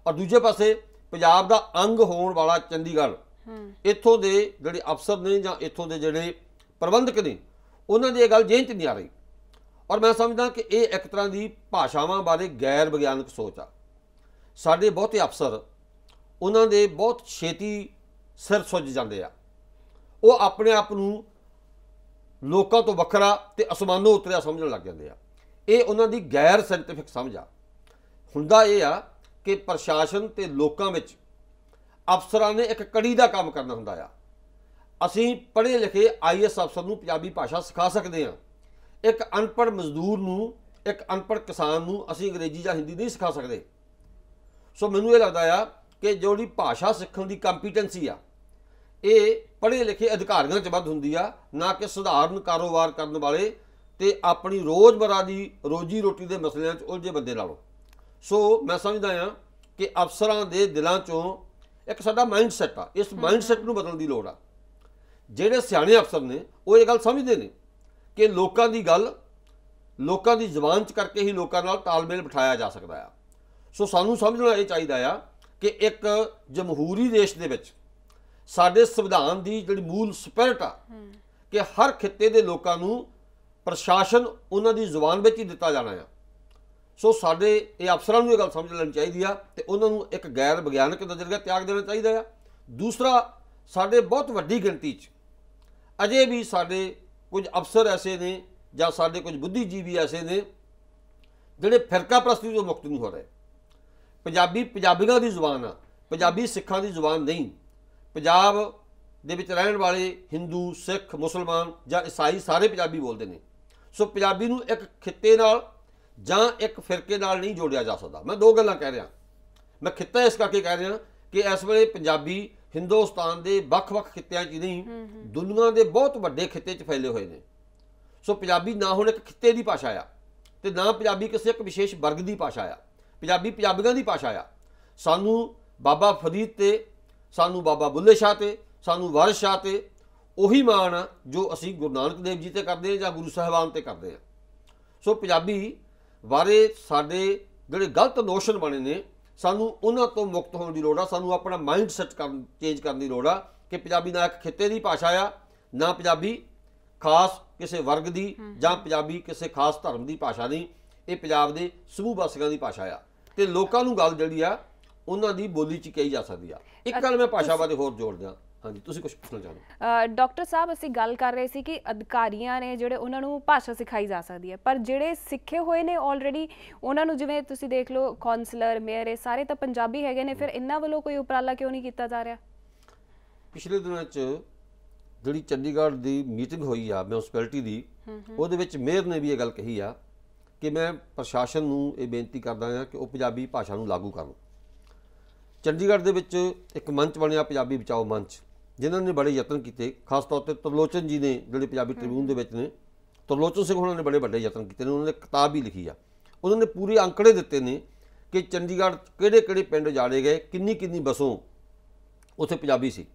ਔਰ ਦੂਜੇ ਪਾਸੇ ਪੰਜਾਬ ਦਾ ਅੰਗ ਹੋਣ ਵਾਲਾ ਚੰਡੀਗੜ੍ਹ ਇੱਥੋਂ ਦੇ ਜਿਹੜੇ ਅਫਸਰ ਨੇ ਜਾਂ ਇੱਥੋਂ ਦੇ ਜਿਹੜੇ ਪ੍ਰਬੰਧਕ ਨੇ ਉਹਨਾਂ ਦੀ ਇਹ ਗੱਲ ਜੇਂਚ ਨਹੀਂ ਆ ਰਹੀ ਔਰ ਮੈਂ ਸਮਝਦਾ ਕਿ ਇਹ ਇੱਕ ਤਰ੍ਹਾਂ ਦੀ ਭਾਸ਼ਾਵਾਂ ਬਾਰੇ ਗੈਰ ਵਿਗਿਆਨਕ ਸੋਚ ਆ ਸਾਡੇ ਬਹੁਤੇ ਅਫਸਰ ਉਹਨਾਂ ਦੇ ਬਹੁਤ ਛੇਤੀ ਸਿਰ ਸੁੱਜ ਜਾਂਦੇ ਆ ਉਹ ਆਪਣੇ ਆਪ ਨੂੰ ਲੋਕਾਂ ਤੋਂ ਵੱਖਰਾ ਤੇ ਅਸਮਾਨੋਂ ਉਤਰਿਆ ਸਮਝਣ ਲੱਗ ਜਾਂਦੇ ਆ ਇਹ ਉਹਨਾਂ ਦੀ ਗੈਰ ਸਾਇੰਟਿਫਿਕ ਸਮਝ ਆ ਹੁੰਦਾ ਇਹ ਆ ਕਿ ਪ੍ਰਸ਼ਾਸਨ ਤੇ ਲੋਕਾਂ ਵਿੱਚ ਅਫਸਰਾਂ ਨੇ ਇੱਕ ਕੜੀ ਦਾ ਕੰਮ ਕਰਨਾ ਹੁੰਦਾ ਆ ਅਸੀਂ ਪੜ੍ਹੇ ਲਿਖੇ ਆਈਐਸ ਅਫਸਰ ਨੂੰ ਪੰਜਾਬੀ ਭਾਸ਼ਾ ਸਿਖਾ ਸਕਦੇ ਹਾਂ ਇੱਕ ਅਨਪੜ੍ਹ ਮਜ਼ਦੂਰ ਨੂੰ ਇੱਕ ਅਨਪੜ੍ਹ ਕਿਸਾਨ ਨੂੰ ਅਸੀਂ ਅੰਗਰੇਜ਼ੀ ਜਾਂ ਹਿੰਦੀ ਨਹੀਂ ਸਿਖਾ ਸਕਦੇ ਸੋ ਮੈਨੂੰ ਇਹ ਲੱਗਦਾ ਆ ਕਿ ਜਿਹੜੀ ਭਾਸ਼ਾ ਸਿੱਖਣ ਦੀ ਕੰਪੀਟੈਂਸੀ ਆ ਇਹ ਪੜ੍ਹੇ ਲਿਖੇ ਅਧਿਕਾਰੀਆਂ 'ਚ ਵੱਧ ਹੁੰਦੀ ਆ ਨਾ ਕਿ ਸਧਾਰਨ ਕਾਰੋਬਾਰ ਕਰਨ ਵਾਲੇ ਤੇ ਆਪਣੀ ਰੋਜ਼ਮਰਾ ਦੀ ਰੋਜੀ ਰੋਟੀ ਦੇ ਮਸਲਿਆਂ 'ਚ ਉਲਝੇ ਬੰਦੇ ਨਾਲੋਂ ਸੋ ਮੈਂ ਸਮਝਦਾ ਆ ਕਿ ਅਫਸਰਾਂ ਦੇ ਦਿਲਾਂ 'ਚੋਂ ਇੱਕ ਸਾਡਾ ਮਾਈਂਡਸੈਟ ਆ ਇਸ ਮਾਈਂਡਸੈਟ ਨੂੰ ਬਦਲਣ ਦੀ ਲੋੜ ਆ ਜਿਹੜੇ ਸਿਆਣੇ ਅਫਸਰ ਨੇ ਉਹ ਇਹ ਗੱਲ ਸਮਝਦੇ ਨੇ ਕਿ ਲੋਕਾਂ ਦੀ ਗੱਲ ਲੋਕਾਂ ਦੀ ਜ਼ੁਬਾਨ 'ਚ ਕਰਕੇ ਹੀ ਲੋਕਾਂ ਨਾਲ ਤਾਲਮੇਲ ਬਿਠਾਇਆ ਜਾ ਸਕਦਾ ਆ ਸੋ ਸਾਨੂੰ ਸਮਝਣਾ ਇਹ ਚਾਹੀਦਾ ਆ ਕਿ ਇੱਕ ਜਮਹੂਰੀ ਦੇਸ਼ ਦੇ ਵਿੱਚ ਸਾਡੇ ਸੰਵਿਧਾਨ ਦੀ ਜਿਹੜੀ ਮੂਲ ਸਪਿਰਟ ਆ ਕਿ ਹਰ ਖਿੱਤੇ ਦੇ ਲੋਕਾਂ ਨੂੰ ਪ੍ਰਸ਼ਾਸਨ ਉਹਨਾਂ ਦੀ ਜ਼ੁਬਾਨ ਵਿੱਚ ਹੀ ਦਿੱਤਾ ਜਾਣਾ ਆ ਸੋ ਸਾਡੇ ਇਹ ਅਫਸਰਾਂ ਨੂੰ ਇਹ ਗੱਲ ਸਮਝ ਲੈਣੀ ਚਾਹੀਦੀ ਆ ਤੇ ਉਹਨਾਂ ਨੂੰ ਇੱਕ ਗੈਰ ਵਿਗਿਆਨਕ ਨਜ਼ਰੀਆ ਤਿਆਗ ਦੇਣਾ ਚਾਹੀਦਾ ਆ ਦੂਸਰਾ ਸਾਡੇ ਬਹੁਤ ਵੱਡੀ ਗਿਣਤੀ 'ਚ ਅਜੇ ਵੀ ਸਾਡੇ ਕੁਝ ਅਫਸਰ ਐਸੇ ਨੇ ਜਾਂ ਸਾਡੇ ਕੁਝ ਬੁੱਧੀਜੀਵੀ ਐਸੇ ਨੇ ਜਿਹੜੇ ਫਿਰਕਾ ਪ੍ਰਸਤੀ ਤੋਂ ਮੁਕਤ ਨਹੀਂ ਹੋ ਰਹੇ ਪੰਜਾਬੀ ਪੰਜਾਬੀਆਂ ਦੀ ਜ਼ੁਬਾਨ ਆ ਪੰਜਾਬੀ ਸਿੱਖਾਂ ਦੀ ਜ਼ੁਬਾਨ ਨਹੀਂ ਪੰਜਾਬ ਦੇ ਵਿੱਚ ਰਹਿਣ ਵਾਲੇ Hindu ਸਿੱਖ ਮੁਸਲਮਾਨ ਜਾਂ ਈਸਾਈ ਸਾਰੇ ਪੰਜਾਬੀ ਬੋਲਦੇ ਨੇ ਸੋ ਪੰਜਾਬੀ ਨੂੰ ਇੱਕ ਖਿੱਤੇ ਨਾਲ ਜਾਂ ਇੱਕ ਫਿਰਕੇ ਨਾਲ ਨਹੀਂ ਜੋੜਿਆ ਜਾ ਸਕਦਾ ਮੈਂ ਦੋ ਗੱਲਾਂ ਕਹਿ ਰਿਹਾ ਮੈਂ ਖਿੱਤਾ ਇਸ ਕਰਕੇ ਕਹਿ ਰਿਹਾ ਕਿ ਇਸ ਵੇਲੇ ਪੰਜਾਬੀ ਹਿੰਦੁਸਤਾਨ ਦੇ ਵੱਖ-ਵੱਖ ਖਿੱਤਿਆਂ 'ਚ ਨਹੀਂ ਦੁਨੀਆ ਦੇ ਬਹੁਤ ਵੱਡੇ ਖਿੱਤੇ 'ਚ ਫੈਲੇ ਹੋਏ ਨੇ ਸੋ ਪੰਜਾਬੀ ਨਾ ਹੁਣ ਇੱਕ ਖਿੱਤੇ ਦੀ ਭਾਸ਼ਾ ਆ ਤੇ ਨਾ ਪੰਜਾਬੀ ਕਿਸੇ ਇੱਕ ਵਿਸ਼ੇਸ਼ ਵਰਗ ਦੀ ਭਾਸ਼ਾ ਆ ਪੰਜਾਬੀ ਪੰਜਾਬੀਆਂ ਦੀ ਭਾਸ਼ਾ ਆ ਸਾਨੂੰ ਬਾਬਾ ਫਰੀਦ ਤੇ ਸਾਨੂੰ ਬਾਬਾ ਬੁੱਲੇ ਸ਼ਾਹ ਤੇ ਸਾਨੂੰ ਵਾਰਿਸ ਸ਼ਾਹ ਤੇ ਉਹੀ ਮਾਣ ਜੋ ਅਸੀਂ ਗੁਰੂ ਨਾਨਕ ਦੇਵ ਜੀ ਤੇ ਕਰਦੇ ਆ ਜਾਂ ਗੁਰੂ ਸਾਹਿਬਾਨ ਤੇ ਕਰਦੇ ਆ ਸੋ ਪੰਜਾਬੀ ਬਾਰੇ ਸਾਡੇ ਜਿਹੜੇ ਗਲਤ ਨੋਸ਼ਨ ਬਣੇ ਨੇ ਸਾਨੂੰ ਉਹਨਾਂ ਤੋਂ ਮੁਕਤ ਹੋਣ ਦੀ ਲੋੜ ਆ ਸਾਨੂੰ ਆਪਣਾ ਮਾਈਂਡ ਸੈਟ ਕਰਨ ਚੇਂਜ ਕਰਨ ਦੀ ਲੋੜ ਆ ਕਿ ਪੰਜਾਬੀ ਨਾ ਇੱਕ ਖਿੱਤੇ ਦੀ ਭਾਸ਼ਾ ਆ ਨਾ ਪੰਜਾਬੀ ਖਾਸ ਕਿਸੇ ਵਰਗ ਦੀ ਜਾਂ ਪੰਜਾਬੀ ਕਿਸੇ ਖਾਸ ਧਰਮ ਦੀ ਭਾਸ਼ਾ ਨਹੀਂ ਇਹ ਪੰਜਾਬ ਦੇ ਸਮੂਹ ਵਸਗਾਂ ਦੀ ਭਾਸ਼ਾ ਆ ਤੇ ਲੋਕਾਂ ਨੂੰ ਗੱਲ ਜਿਹੜੀ ਆ ਉਹਨਾਂ ਦੀ ਬੋਲੀ 'ਚ ਕਹੀ ਜਾ ਸਕਦੀ ਆ ਇੱਕ ਗੱਲ ਮੈਂ ਭਾਸ਼ਾ ਬਾਰੇ ਹੋਰ ਜੋੜ ਦਿਆਂ ਹਾਂਜੀ ਤੁਸੀਂ ਕੁਝ ਪੁੱਛਣਾ ਚਾਹੁੰਦੇ ਡਾਕਟਰ ਸਾਹਿਬ ਅਸੀਂ ਗੱਲ ਕਰ ਰਹੇ ਸੀ ਕਿ ਅਧਿਕਾਰੀਆਂ ਨੇ ਜਿਹੜੇ ਉਹਨਾਂ ਨੂੰ ਭਾਸ਼ਾ ਸਿਖਾਈ ਜਾ ਸਕਦੀ ਹੈ ਪਰ ਜਿਹੜੇ ਸਿੱਖੇ ਹੋਏ ਨੇ ਆਲਰੇਡੀ ਉਹਨਾਂ ਨੂੰ ਜਿਵੇਂ ਤੁਸੀਂ ਦੇਖ ਲਓ ਕਾਉਂਸਲਰ ਮੇਅਰ ਇਹ ਸਾਰੇ ਤਾਂ ਪੰਜਾਬੀ ਹੈਗੇ ਨੇ ਫਿਰ ਇਹਨਾਂ ਵੱਲੋਂ ਕੋਈ ਉਪਰਾਲਾ ਕਿਉਂ ਨਹੀਂ ਕੀਤਾ ਜਾ ਰਿਹਾ ਪਿਛਲੇ ਦਿਨਾਂ 'ਚ ਜਿਹੜੀ ਚੰਡੀਗੜ੍ਹ ਦੀ ਮੀਟਿੰਗ ਹੋਈ ਆ ਮਿਊਨਿਸਪੈਲਿਟੀ ਦੀ ਉਹਦੇ ਵਿੱਚ ਮੇਅਰ ਨੇ ਵੀ ਇਹ ਗੱਲ ਕਹੀ ਆ ਕਿ ਮੈਂ ਪ੍ਰਸ਼ਾਸਨ ਨੂੰ ਇਹ ਬੇਨਤੀ ਕਰਦਾ ਹਾਂ ਕਿ ਉਹ ਪੰਜਾਬੀ ਭਾਸ਼ਾ ਨੂੰ ਲਾਗੂ ਕਰਨ ਚੰਡੀਗੜ੍ਹ ਦੇ ਵਿੱਚ ਇੱਕ ਮੰਚ ਬਣਿਆ ਪੰਜਾਬੀ ਬਚਾਓ ਮੰਚ ਜਿਨ੍ਹਾਂ ਨੇ ਬੜੇ ਯਤਨ ਕੀਤੇ ਖਾਸ ਤੌਰ ਤੇ ਤਰਲੋਚਨ ਜੀ ਨੇ ਜਿਹੜੇ ਪੰਜਾਬੀ ਟ੍ਰਿਬਿਊਨ ਦੇ ਵਿੱਚ ਨੇ ਤਰਲੋਚਨ ਸਿੰਘ ਉਹਨਾਂ ਨੇ ਬੜੇ ਵੱਡੇ ਯਤਨ ਕੀਤੇ ਨੇ ਉਹਨਾਂ ਨੇ ਕਿਤਾਬ ਵੀ ਲਿਖੀ ਆ ਉਹਨਾਂ ਨੇ ਪੂਰੇ ਅੰਕੜੇ ਦਿੱਤੇ ਨੇ ਕਿ ਚੰਡੀਗੜ੍ਹ ਕਿਹੜੇ-ਕਿਹੜੇ ਪਿੰਡ ਜਾੜੇ ਗਏ ਕਿੰਨੀ-ਕਿੰਨੀ ਬਸੋਂ ਉੱਥੇ ਪੰਜਾਬੀ ਸੀ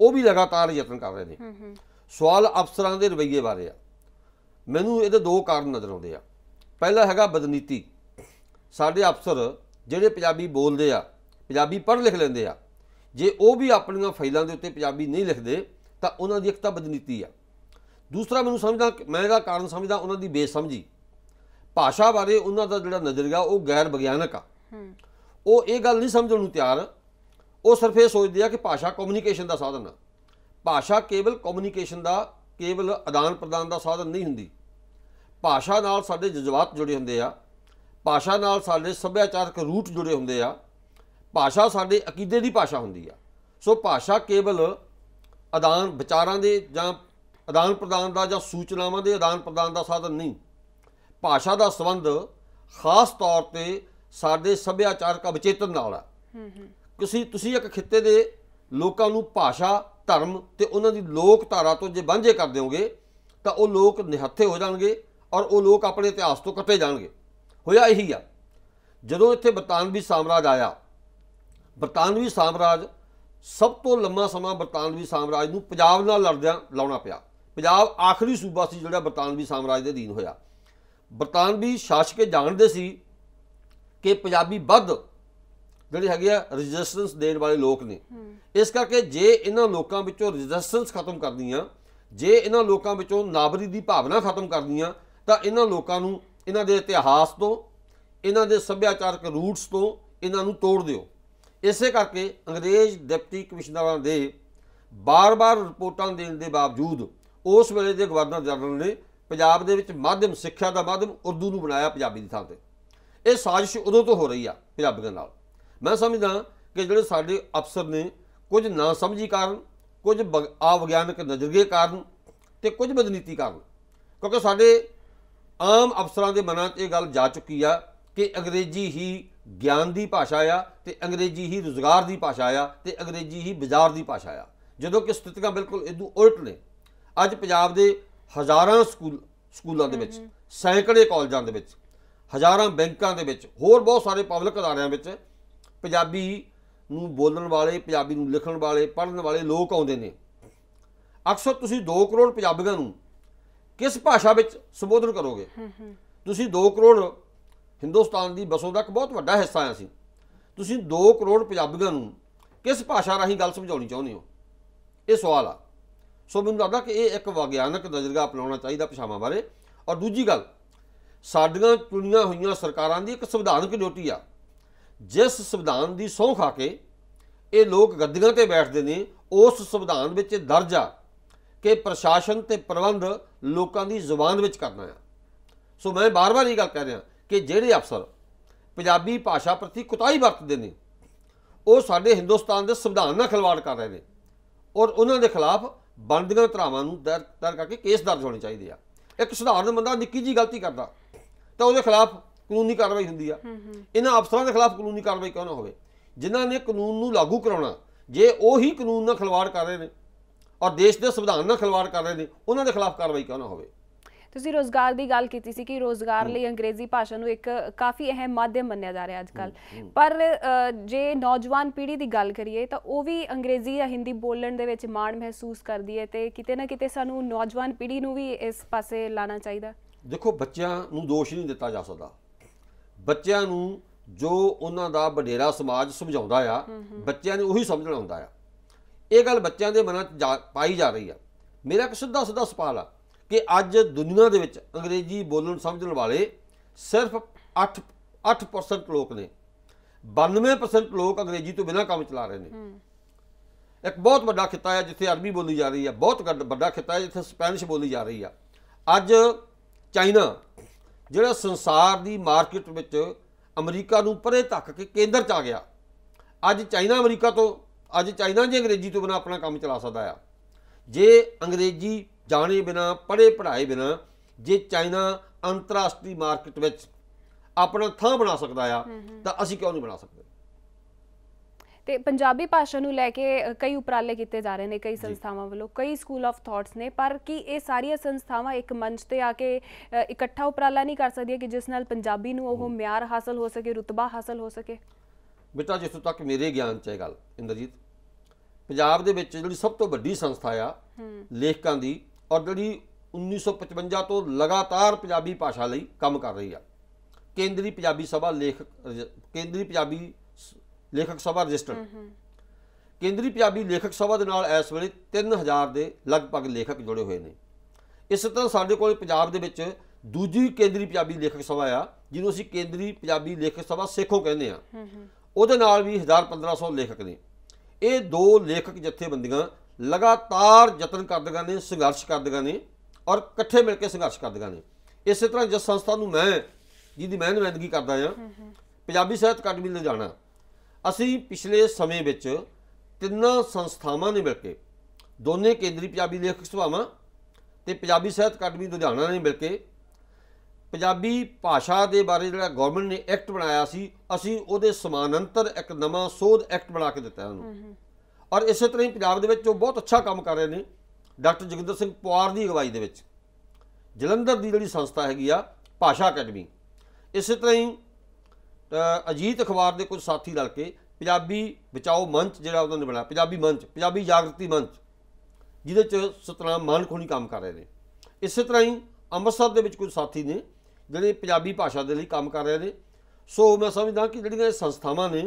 ਉਹ ਵੀ ਲਗਾਤਾਰ ਯਤਨ ਕਰ ਰਹੇ ਨੇ ਸਵਾਲ ਅਫਸਰਾਂ ਦੇ ਰਵਈਏ ਬਾਰੇ ਆ ਮੈਨੂੰ ਇਹਦੇ ਦੋ ਕਾਰਨ ਨਜ਼ਰ ਆਉਂਦੇ ਆ ਪਹਿਲਾ ਹੈਗਾ ਬਦਨੀਤੀ ਸਾਡੇ ਅਫਸਰ ਜਿਹੜੇ ਪੰਜਾਬੀ ਬੋਲਦੇ ਆ ਪੰਜਾਬੀ ਪੜ੍ਹ ਲਿਖ ਲੈਂਦੇ ਆ ਜੇ ਉਹ ਵੀ ਆਪਣੀਆਂ ਫਾਈਲਾਂ ਦੇ ਉੱਤੇ ਪੰਜਾਬੀ ਨਹੀਂ ਲਿਖਦੇ ਤਾਂ ਉਹਨਾਂ ਦੀ ਇੱਕ ਤਾਂ ਬਦਨੀਤੀ ਆ ਦੂਸਰਾ ਮੈਨੂੰ ਸਮਝਦਾ ਮੈਂ ਇਹਦਾ ਕਾਰਨ ਸਮਝਦਾ ਉਹਨਾਂ ਦੀ ਬੇਸਮਝੀ ਭਾਸ਼ਾ ਬਾਰੇ ਉਹਨਾਂ ਦਾ ਜਿਹੜਾ ਨਜ਼ਰੀਆ ਉਹ ਗੈਰ ਵਿਗਿਆਨਕ ਆ ਉਹ ਇਹ ਗੱਲ ਨਹੀਂ ਸਮਝਣ ਨੂੰ ਤਿਆਰ ਉਹ ਸਿਰਫ ਇਹ ਸੋਚਦੇ ਆ ਕਿ ਭਾਸ਼ਾ ਕਮਿਊਨੀਕੇਸ਼ਨ ਦਾ ਸਾਧਨ ਆ ਭਾਸ਼ਾ ਕੇਵਲ ਕਮਿਊਨੀਕੇਸ਼ਨ ਦਾ ਕੇਵਲ ਆਦਾਨ ਪ੍ਰਦਾਨ ਦਾ ਸਾਧਨ ਨਹੀਂ ਹੁੰਦੀ ਭਾਸ਼ਾ ਨਾਲ ਸਾਡੇ ਜਜ਼ਬਾਤ ਜੁੜੇ ਹੁੰਦੇ ਆ ਭਾਸ਼ਾ ਨਾਲ ਸਾਡੇ ਸੱਭਿਆਚਾਰਕ ਰੂਟ ਜੁੜੇ ਹੁੰਦੇ ਆ ਭਾਸ਼ਾ ਸਾਡੇ ਅਕੀਦੇ ਦੀ ਭਾਸ਼ਾ ਹੁੰਦੀ ਆ ਸੋ ਭਾਸ਼ਾ ਕੇਵਲ ਆਦਾਨ ਵਿਚਾਰਾਂ ਦੇ ਜਾਂ ਆਦਾਨ ਪ੍ਰਦਾਨ ਦਾ ਜਾਂ ਸੂਚਨਾਵਾਂ ਦੇ ਆਦਾਨ ਪ੍ਰਦਾਨ ਦਾ ਸਾਧਨ ਨਹੀਂ ਭਾਸ਼ਾ ਦਾ ਸਬੰਧ ਖਾਸ ਤੌਰ ਤੇ ਸਾਡੇ ਸੱਭਿਆਚਾਰਕ ਅਵਚੇਤਨ ਨਾਲ ਆ ਤੁਸੀਂ ਤੁਸੀਂ ਇੱਕ ਖਿੱਤੇ ਦੇ ਲੋਕਾਂ ਨੂੰ ਭਾਸ਼ਾ ਧਰਮ ਤੇ ਉਹਨਾਂ ਦੀ ਲੋਕ ਧਾਰਾ ਤੋਂ ਜੇ ਵਾਂਝੇ ਕਰ ਦਿਓਗੇ ਤਾਂ ਉਹ ਲੋਕ ਨਿਹੱਥੇ ਹੋ ਜਾਣਗੇ ਔਰ ਉਹ ਲੋਕ ਆਪਣੇ ਇਤਿਹਾਸ ਤੋਂ ਕੱਟੇ ਜਾਣਗੇ ਹੋਇਆ ਇਹੀ ਆ ਜਦੋਂ ਇੱਥੇ ਬਤਾਨਵੀ ਸਾਮਰਾਜ ਆਇਆ ਬਰਤਾਨਵੀ ਸਾਮਰਾਜ ਸਭ ਤੋਂ ਲੰਮਾ ਸਮਾਂ ਬਰਤਾਨਵੀ ਸਾਮਰਾਜ ਨੂੰ ਪੰਜਾਬ ਨਾਲ ਲੜਦਿਆਂ ਲਾਉਣਾ ਪਿਆ ਪੰਜਾਬ ਆਖਰੀ ਸੂਬਾ ਸੀ ਜਿਹੜਾ ਬਰਤਾਨਵੀ ਸਾਮਰਾਜ ਦੇ ਅਧੀਨ ਹੋਇਆ ਬਰਤਾਨਵੀ ਸ਼ਾਸਕ ਜਾਣਦੇ ਸੀ ਕਿ ਪੰਜਾਬੀ ਵੱਧ ਜਿਹੜੇ ਹੈਗੇ ਆ ਰੈਜ਼ਿਸਟੈਂਸ ਦੇਣ ਵਾਲੇ ਲੋਕ ਨੇ ਇਸ ਕਰਕੇ ਜੇ ਇਹਨਾਂ ਲੋਕਾਂ ਵਿੱਚੋਂ ਰੈਜ਼ਿਸਟੈਂਸ ਖਤਮ ਕਰਨੀ ਆ ਜੇ ਇਹਨਾਂ ਲੋਕਾਂ ਵਿੱਚੋਂ ਨਾਬਰੀ ਦੀ ਭਾਵਨਾ ਖਤਮ ਕਰਨੀ ਆ ਤਾਂ ਇਹਨਾਂ ਲੋਕਾਂ ਨੂੰ ਇਹਨਾਂ ਦੇ ਇਤਿਹਾਸ ਤੋਂ ਇਹਨਾਂ ਦੇ ਸੱਭਿਆਚਾਰਕ ਰੂਟਸ ਤੋਂ ਇਹਨਾਂ ਨੂੰ ਤੋੜ ਦਿਓ ਇਸੇ ਕਰਕੇ ਅੰਗਰੇਜ਼ ਡਿਪਟੀ ਕਮਿਸ਼ਨਰਾਂ ਦੇ ਬਾਰ-ਬਾਰ ਰਿਪੋਰਟਾਂ ਦੇਣ ਦੇ ਬਾਵਜੂਦ ਉਸ ਵੇਲੇ ਦੇ ਗਵਰਨਰ ਜਨਰਲ ਨੇ ਪੰਜਾਬ ਦੇ ਵਿੱਚ ਮਾਧਿਅਮ ਸਿੱਖਿਆ ਦਾ ਮਾਧਿਅਮ ਉਰਦੂ ਨੂੰ ਬਣਾਇਆ ਪੰਜਾਬੀ ਦੀ ਥਾਂ ਤੇ ਇਹ ਸਾਜ਼ਿਸ਼ ਉਦੋਂ ਤੋਂ ਹੋ ਰਹੀ ਆ ਪੰਜਾਬੀਆਂ ਨਾਲ ਮੈਂ ਸਮਝਦਾ ਕਿ ਜਿਹੜੇ ਸਾਡੇ ਅਫਸਰ ਨੇ ਕੁਝ ਨਾ ਸਮਝੀ ਕਾਰਨ ਕੁਝ ਆਵਿਗਿਆਨਕ ਨਜ਼ਰੀਏ ਕਾਰਨ ਤੇ ਕੁਝ ਬਦਨੀਤੀ ਕਾਰਨ ਕਿਉਂਕਿ ਸਾਡੇ ਆਮ ਅਫਸਰਾਂ ਦੇ ਮਨਾਂ 'ਚ ਇਹ ਗੱਲ ਜਾ ਚੁੱਕੀ ਆ ਕਿ ਅੰਗਰੇਜ਼ੀ ਹੀ ਗਿਆਨ ਦੀ ਭਾਸ਼ਾ ਆ ਤੇ ਅੰਗਰੇਜ਼ੀ ਹੀ ਰੋਜ਼ਗਾਰ ਦੀ ਭਾਸ਼ਾ ਆ ਤੇ ਅੰਗਰੇਜ਼ੀ ਹੀ ਬਾਜ਼ਾਰ ਦੀ ਭਾਸ਼ਾ ਆ ਜਦੋਂ ਕਿ ਸਥਿਤੀਆਂ ਬਿਲਕੁਲ ਇਦੋਂ ਉਲਟ ਨੇ ਅੱਜ ਪੰਜਾਬ ਦੇ ਹਜ਼ਾਰਾਂ ਸਕੂਲ ਸਕੂਲਾਂ ਦੇ ਵਿੱਚ ਸੈਂਕੜੇ ਕਾਲਜਾਂ ਦੇ ਵਿੱਚ ਹਜ਼ਾਰਾਂ ਬੈਂਕਾਂ ਦੇ ਵਿੱਚ ਹੋਰ ਬਹੁਤ ਸਾਰੇ ਪਬਲਿਕ ਅਦਾਰਿਆਂ ਵਿੱਚ ਪੰਜਾਬੀ ਨੂੰ ਬੋਲਣ ਵਾਲੇ ਪੰਜਾਬੀ ਨੂੰ ਲਿਖਣ ਵਾਲੇ ਪੜ੍ਹਨ ਵਾਲੇ ਲੋਕ ਆਉਂਦੇ ਨੇ ਅਕਸਰ ਤੁਸੀਂ 2 ਕਰੋੜ ਪੰਜਾਬੀਆਂ ਨੂੰ ਕਿਸ ਭਾਸ਼ਾ ਵਿੱਚ ਸੰਬੋਧਨ ਕਰੋਗੇ ਤੁਸੀਂ 2 ਕਰੋੜ ਹਿੰਦੁਸਤਾਨ ਦੀ ਬਸੋਂ ਦਾ ਇੱਕ ਬਹੁਤ ਵੱਡਾ ਹਿੱਸਾ ਆ ਸੀ ਤੁਸੀਂ 2 ਕਰੋੜ ਪੰਜਾਬੀਆਂ ਨੂੰ ਕਿਸ ਭਾਸ਼ਾ ਰਾਹੀਂ ਗੱਲ ਸਮਝਾਉਣੀ ਚਾਹੁੰਦੇ ਹੋ ਇਹ ਸਵਾਲ ਆ ਸੋ ਮੈਨੂੰ ਲੱਗਦਾ ਕਿ ਇਹ ਇੱਕ ਵਿਗਿਆਨਕ ਨਜ਼ਰੀਆ ਅਪਣਾਉਣਾ ਚਾਹੀਦਾ ਪਛਾਵਾਂ ਬਾਰੇ ਔਰ ਦੂਜੀ ਗੱਲ ਸਾਡੀਆਂ ਚੁਣੀਆਂ ਹੋਈਆਂ ਸਰਕਾਰਾਂ ਦੀ ਇੱਕ ਸੰਵਿਧਾਨਕ ਡਿਊਟੀ ਆ ਜਿਸ ਸੰਵਿਧਾਨ ਦੀ ਸੌਂ ਖਾ ਕੇ ਇਹ ਲੋਕ ਗੱਦੀਆਂ ਤੇ ਬੈਠਦੇ ਨੇ ਉਸ ਸੰਵਿਧਾਨ ਵਿੱਚ ਦਰਜ ਆ ਕਿ ਪ੍ਰਸ਼ਾਸਨ ਤੇ ਪ੍ਰਬੰਧ ਲੋਕਾਂ ਦੀ ਜ਼ੁਬਾਨ ਵਿੱਚ ਕਰਨਾ ਆ ਸੋ ਮੈਂ ਬਾਰ-ਬਾਰ ਇਹ ਗੱਲ ਕਹਿ ਰਿਹਾ ਕਿ ਜਿਹੜੇ ਅਫਸਰ ਪੰਜਾਬੀ ਭਾਸ਼ਾ ਪ੍ਰਤੀ ਕੁਤਾਹੀ ਵਰਤਦੇ ਨੇ ਉਹ ਸਾਡੇ ਹਿੰਦੁਸਤਾਨ ਦੇ ਸੰਵਿਧਾਨ ਨਾਲ ਖਿਲਵਾੜ ਕਰ ਰਹੇ ਨੇ ਔਰ ਉਹਨਾਂ ਦੇ ਖਿਲਾਫ ਬਣਦੀਆਂ ਧਰਾਵਾਂ ਨੂੰ ਦਰ ਦਰ ਕਰਕੇ ਕੇਸ ਦਰਜ ਹੋਣੇ ਚਾਹੀਦੇ ਆ ਇੱਕ ਸਧਾਰਨ ਬੰਦਾ ਨਿੱਕੀ ਜੀ ਗਲਤੀ ਕਰਦਾ ਤਾਂ ਉਹਦੇ ਖਿਲਾਫ ਕਾਨੂੰਨੀ ਕਾਰਵਾਈ ਹੁੰਦੀ ਆ ਇਹਨਾਂ ਅਫਸਰਾਂ ਦੇ ਖਿਲਾਫ ਕਾਨੂੰਨੀ ਕਾਰਵਾਈ ਕਿਉਂ ਨਾ ਹੋਵੇ ਜਿਨ੍ਹਾਂ ਨੇ ਕਾਨੂੰਨ ਨੂੰ ਲਾਗੂ ਕਰਾਉਣਾ ਜੇ ਉਹੀ ਕਾਨੂੰਨ ਨਾਲ ਖਿਲਵਾੜ ਕਰ ਰਹੇ ਨੇ ਔਰ ਦੇਸ਼ ਦੇ ਸੰਵਿਧਾਨ ਨਾਲ ਖਿਲਵਾੜ ਕਰ ਰਹੇ ਨੇ ਉਹਨਾਂ ਦੇ ਖਿਲਾਫ ਕਾਰਵਾਈ ਕਿਉਂ ਨਾ ਹੋਵੇ ਤੁਸੀਂ ਰੋਜ਼ਗਾਰ ਦੀ ਗੱਲ ਕੀਤੀ ਸੀ ਕਿ ਰੋਜ਼ਗਾਰ ਲਈ ਅੰਗਰੇਜ਼ੀ ਭਾਸ਼ਾ ਨੂੰ ਇੱਕ ਕਾਫੀ ਅਹਿਮ ਮਾਧਿਅਮ ਮੰਨਿਆ ਜਾ ਰਿਹਾ ਅੱਜਕੱਲ ਪਰ ਜੇ ਨੌਜਵਾਨ ਪੀੜ੍ਹੀ ਦੀ ਗੱਲ ਕਰੀਏ ਤਾਂ ਉਹ ਵੀ ਅੰਗਰੇਜ਼ੀ ਜਾਂ ਹਿੰਦੀ ਬੋਲਣ ਦੇ ਵਿੱਚ ਮਾਣ ਮਹਿਸੂਸ ਕਰਦੀ ਹੈ ਤੇ ਕਿਤੇ ਨਾ ਕਿਤੇ ਸਾਨੂੰ ਨੌਜਵਾਨ ਪੀੜ੍ਹੀ ਨੂੰ ਵੀ ਇਸ ਪਾਸੇ ਲਾਣਾ ਚਾਹੀਦਾ ਦੇਖੋ ਬੱਚਿਆਂ ਨੂੰ ਦੋਸ਼ ਨਹੀਂ ਦਿੱਤਾ ਜਾ ਸਕਦਾ ਬੱਚਿਆਂ ਨੂੰ ਜੋ ਉਹਨਾਂ ਦਾ ਬਡੇਰਾ ਸਮਾਜ ਸਮਝਾਉਂਦਾ ਆ ਬੱਚਿਆਂ ਨੂੰ ਉਹੀ ਸਮਝਣਾ ਹੁੰਦਾ ਆ ਇਹ ਗੱਲ ਬੱਚਿਆਂ ਦੇ ਮਨਾਂ 'ਚ ਪਾਈ ਜਾ ਰਹੀ ਆ ਮੇਰਾ ਇੱਕ ਸਿੱਧਾ ਸਿੱਧਾ ਸਵਾਲ ਆ ਕਿ ਅੱਜ ਦੁਨੀਆ ਦੇ ਵਿੱਚ ਅੰਗਰੇਜ਼ੀ ਬੋਲਣ ਸਮਝਣ ਵਾਲੇ ਸਿਰਫ 8 8% ਲੋਕ ਨੇ 92% ਲੋਕ ਅੰਗਰੇਜ਼ੀ ਤੋਂ ਬਿਨਾਂ ਕੰਮ ਚਲਾ ਰਹੇ ਨੇ ਇੱਕ ਬਹੁਤ ਵੱਡਾ ਖਿੱਤਾ ਹੈ ਜਿੱਥੇ ਅਰਬੀ ਬੋਲੀ ਜਾ ਰਹੀ ਹੈ ਬਹੁਤ ਵੱਡਾ ਖਿੱਤਾ ਹੈ ਜਿੱਥੇ ਸਪੈਨਿਸ਼ ਬੋਲੀ ਜਾ ਰਹੀ ਆ ਅੱਜ ਚਾਈਨਾ ਜਿਹੜਾ ਸੰਸਾਰ ਦੀ ਮਾਰਕੀਟ ਵਿੱਚ ਅਮਰੀਕਾ ਨੂੰ ਪਰੇ ਧੱਕ ਕੇ ਕੇਂਦਰ ਚ ਆ ਗਿਆ ਅੱਜ ਚਾਈਨਾ ਅਮਰੀਕਾ ਤੋਂ ਅੱਜ ਚਾਈਨਾ ਜੇ ਅੰਗਰੇਜ਼ੀ ਤੋਂ ਬਿਨਾਂ ਆਪਣਾ ਕੰਮ ਚਲਾ ਸਕਦਾ ਆ ਜੇ ਅੰਗਰੇਜ਼ੀ ਜਾਣੇ ਬਿਨਾ ਪੜੇ ਪੜਾਏ ਬਿਨਾ ਜੇ ਚਾਈਨਾ ਅੰਤਰਰਾਸ਼ਟਰੀ ਮਾਰਕੀਟ ਵਿੱਚ ਆਪਣਾ ਥਾਂ ਬਣਾ ਸਕਦਾ ਆ ਤਾਂ ਅਸੀਂ ਕਿਉਂ ਨਹੀਂ ਬਣਾ ਸਕਦੇ ਤੇ ਪੰਜਾਬੀ ਭਾਸ਼ਾ ਨੂੰ ਲੈ ਕੇ ਕਈ ਉਪਰਾਲੇ ਕੀਤੇ ਜਾ ਰਹੇ ਨੇ ਕਈ ਸੰਸਥਾਵਾਂ ਵੱਲੋਂ ਕਈ ਸਕੂਲ ਆਫ ਥਾਟਸ ਨੇ ਪਰ ਕੀ ਇਹ ਸਾਰੀਆਂ ਸੰਸਥਾਵਾਂ ਇੱਕ ਮੰਚ ਤੇ ਆ ਕੇ ਇਕੱਠਾ ਉਪਰਾਲਾ ਨਹੀਂ ਕਰ ਸਕਦੀਆਂ ਕਿ ਜਿਸ ਨਾਲ ਪੰਜਾਬੀ ਨੂੰ ਉਹ ਮਿਆਰ ਹਾਸਲ ਹੋ ਸਕੇ ਰੁਤਬਾ ਹਾਸਲ ਹੋ ਸਕੇ ਬੇਟਾ ਜਿਸ ਤੱਕ ਮੇਰੇ ਗਿਆਨ 'ਚ ਇਹ ਗੱਲ ਇੰਦਰਜੀਤ ਪੰਜਾਬ ਦੇ ਵਿੱਚ ਜਿਹੜੀ ਸਭ ਤੋਂ ਵੱਡੀ ਸੰਸਥਾ ਆ ਲੇਖਕਾਂ ਦੀ ਔਰ ਜਿਹੜੀ 1955 ਤੋਂ ਲਗਾਤਾਰ ਪੰਜਾਬੀ ਭਾਸ਼ਾ ਲਈ ਕੰਮ ਕਰ ਰਹੀ ਆ ਕੇਂਦਰੀ ਪੰਜਾਬੀ ਸਭਾ ਲੇਖਕ ਕੇਂਦਰੀ ਪੰਜਾਬੀ ਲੇਖਕ ਸਭਾ ਰਜਿਸਟਰ ਕੇਂਦਰੀ ਪੰਜਾਬੀ ਲੇਖਕ ਸਭਾ ਦੇ ਨਾਲ ਇਸ ਵੇਲੇ 3000 ਦੇ ਲਗਭਗ ਲੇਖਕ ਜੁੜੇ ਹੋਏ ਨੇ ਇਸੇ ਤਰ੍ਹਾਂ ਸਾਡੇ ਕੋਲ ਪੰਜਾਬ ਦੇ ਵਿੱਚ ਦੂਜੀ ਕੇਂਦਰੀ ਪੰਜਾਬੀ ਲੇਖਕ ਸਭਾ ਆ ਜਿਹਨੂੰ ਅਸੀਂ ਕੇਂਦਰੀ ਪੰਜਾਬੀ ਲੇਖਕ ਸਭਾ ਸੇਖੋ ਕਹਿੰਦੇ ਆ ਉਹਦੇ ਨਾਲ ਵੀ 1000 1500 ਲੇਖਕ ਨੇ ਇਹ ਦੋ ਲੇਖਕ ਜਥੇਬੰਦੀਆਂ ਲਗਾਤਾਰ ਯਤਨ ਕਰਦੇਗਾ ਨੇ ਸੰਘਰਸ਼ ਕਰਦੇਗਾ ਨੇ ਔਰ ਇਕੱਠੇ ਮਿਲ ਕੇ ਸੰਘਰਸ਼ ਕਰਦੇਗਾ ਨੇ ਇਸੇ ਤਰ੍ਹਾਂ ਜਿਸ ਸੰਸਥਾ ਨੂੰ ਮੈਂ ਜਿਹਦੀ ਮੈਂ ਨੁਮਾਇੰਦਗੀ ਕਰਦਾ ਆ ਪੰਜਾਬੀ ਸਾਹਿਤ ਅਕੈਡਮੀ ਨੂੰ ਜਾਣਾ ਅਸੀਂ ਪਿਛਲੇ ਸਮੇਂ ਵਿੱਚ ਤਿੰਨਾਂ ਸੰਸਥਾਵਾਂ ਨੇ ਮਿਲ ਕੇ ਦੋਨੇ ਕੇਂਦਰੀ ਪੰਜਾਬੀ ਲੇਖਕ ਸਭਾਵਾਂ ਤੇ ਪੰਜਾਬੀ ਸਾਹਿਤ ਅਕੈਡਮੀ ਲੁਧਿਆਣਾ ਨੇ ਮਿਲ ਕੇ ਪੰਜਾਬੀ ਭਾਸ਼ਾ ਦੇ ਬਾਰੇ ਜਿਹੜਾ ਗਵਰਨਮੈਂਟ ਨੇ ਐਕਟ ਬਣਾਇਆ ਸੀ ਅਸੀਂ ਉਹਦੇ ਸਮਾਨੰਤਰ ਇੱਕ ਨਵਾਂ ਸੋਧ ਐਕਟ ਬਣਾ ਕੇ ਦਿੱਤਾ ਉਹਨੂੰ ਔਰ ਇਸੇ ਤਰ੍ਹਾਂ ਹੀ ਪੰਜਾਬ ਦੇ ਵਿੱਚ ਉਹ ਬਹੁਤ ਅੱਛਾ ਕੰਮ ਕਰ ਰਹੇ ਨੇ ਡਾਕਟਰ ਜਗਿੰਦਰ ਸਿੰਘ ਪਵਾਰ ਦੀ ਅਗਵਾਈ ਦੇ ਵਿੱਚ ਜਲੰਧਰ ਦੀ ਜਿਹੜੀ ਸੰਸਥਾ ਹੈਗੀ ਆ ਭਾਸ਼ਾ ਅਕੈਡਮੀ ਇਸੇ ਤਰ੍ਹਾਂ ਹੀ ਅਜੀਤ ਅਖਬਾਰ ਦੇ ਕੁਝ ਸਾਥੀ ਰਲ ਕੇ ਪੰਜਾਬੀ ਬਚਾਓ ਮੰਚ ਜਿਹੜਾ ਉਹਨਾਂ ਨੇ ਬਣਾਇਆ ਪੰਜਾਬੀ ਮੰਚ ਪੰਜਾਬੀ ਜਾਗਰਤੀ ਮੰਚ ਜਿਹਦੇ ਚ ਸਤਨਾਮ ਮਾਨਖੋਣੀ ਕੰਮ ਕਰ ਰਹੇ ਨੇ ਇਸੇ ਤਰ੍ਹਾਂ ਹੀ ਅੰਮ੍ਰਿਤਸਰ ਦੇ ਵਿੱਚ ਕੁਝ ਸਾਥੀ ਨੇ ਜਿਹੜੇ ਪੰਜਾਬੀ ਭਾਸ਼ਾ ਦੇ ਲਈ ਕੰਮ ਕਰ ਰਹੇ ਨੇ ਸੋ ਮੈਂ ਸਮਝਦਾ ਕਿ ਜਿਹੜੀਆਂ ਇਹ ਸੰਸਥਾਵਾਂ ਨੇ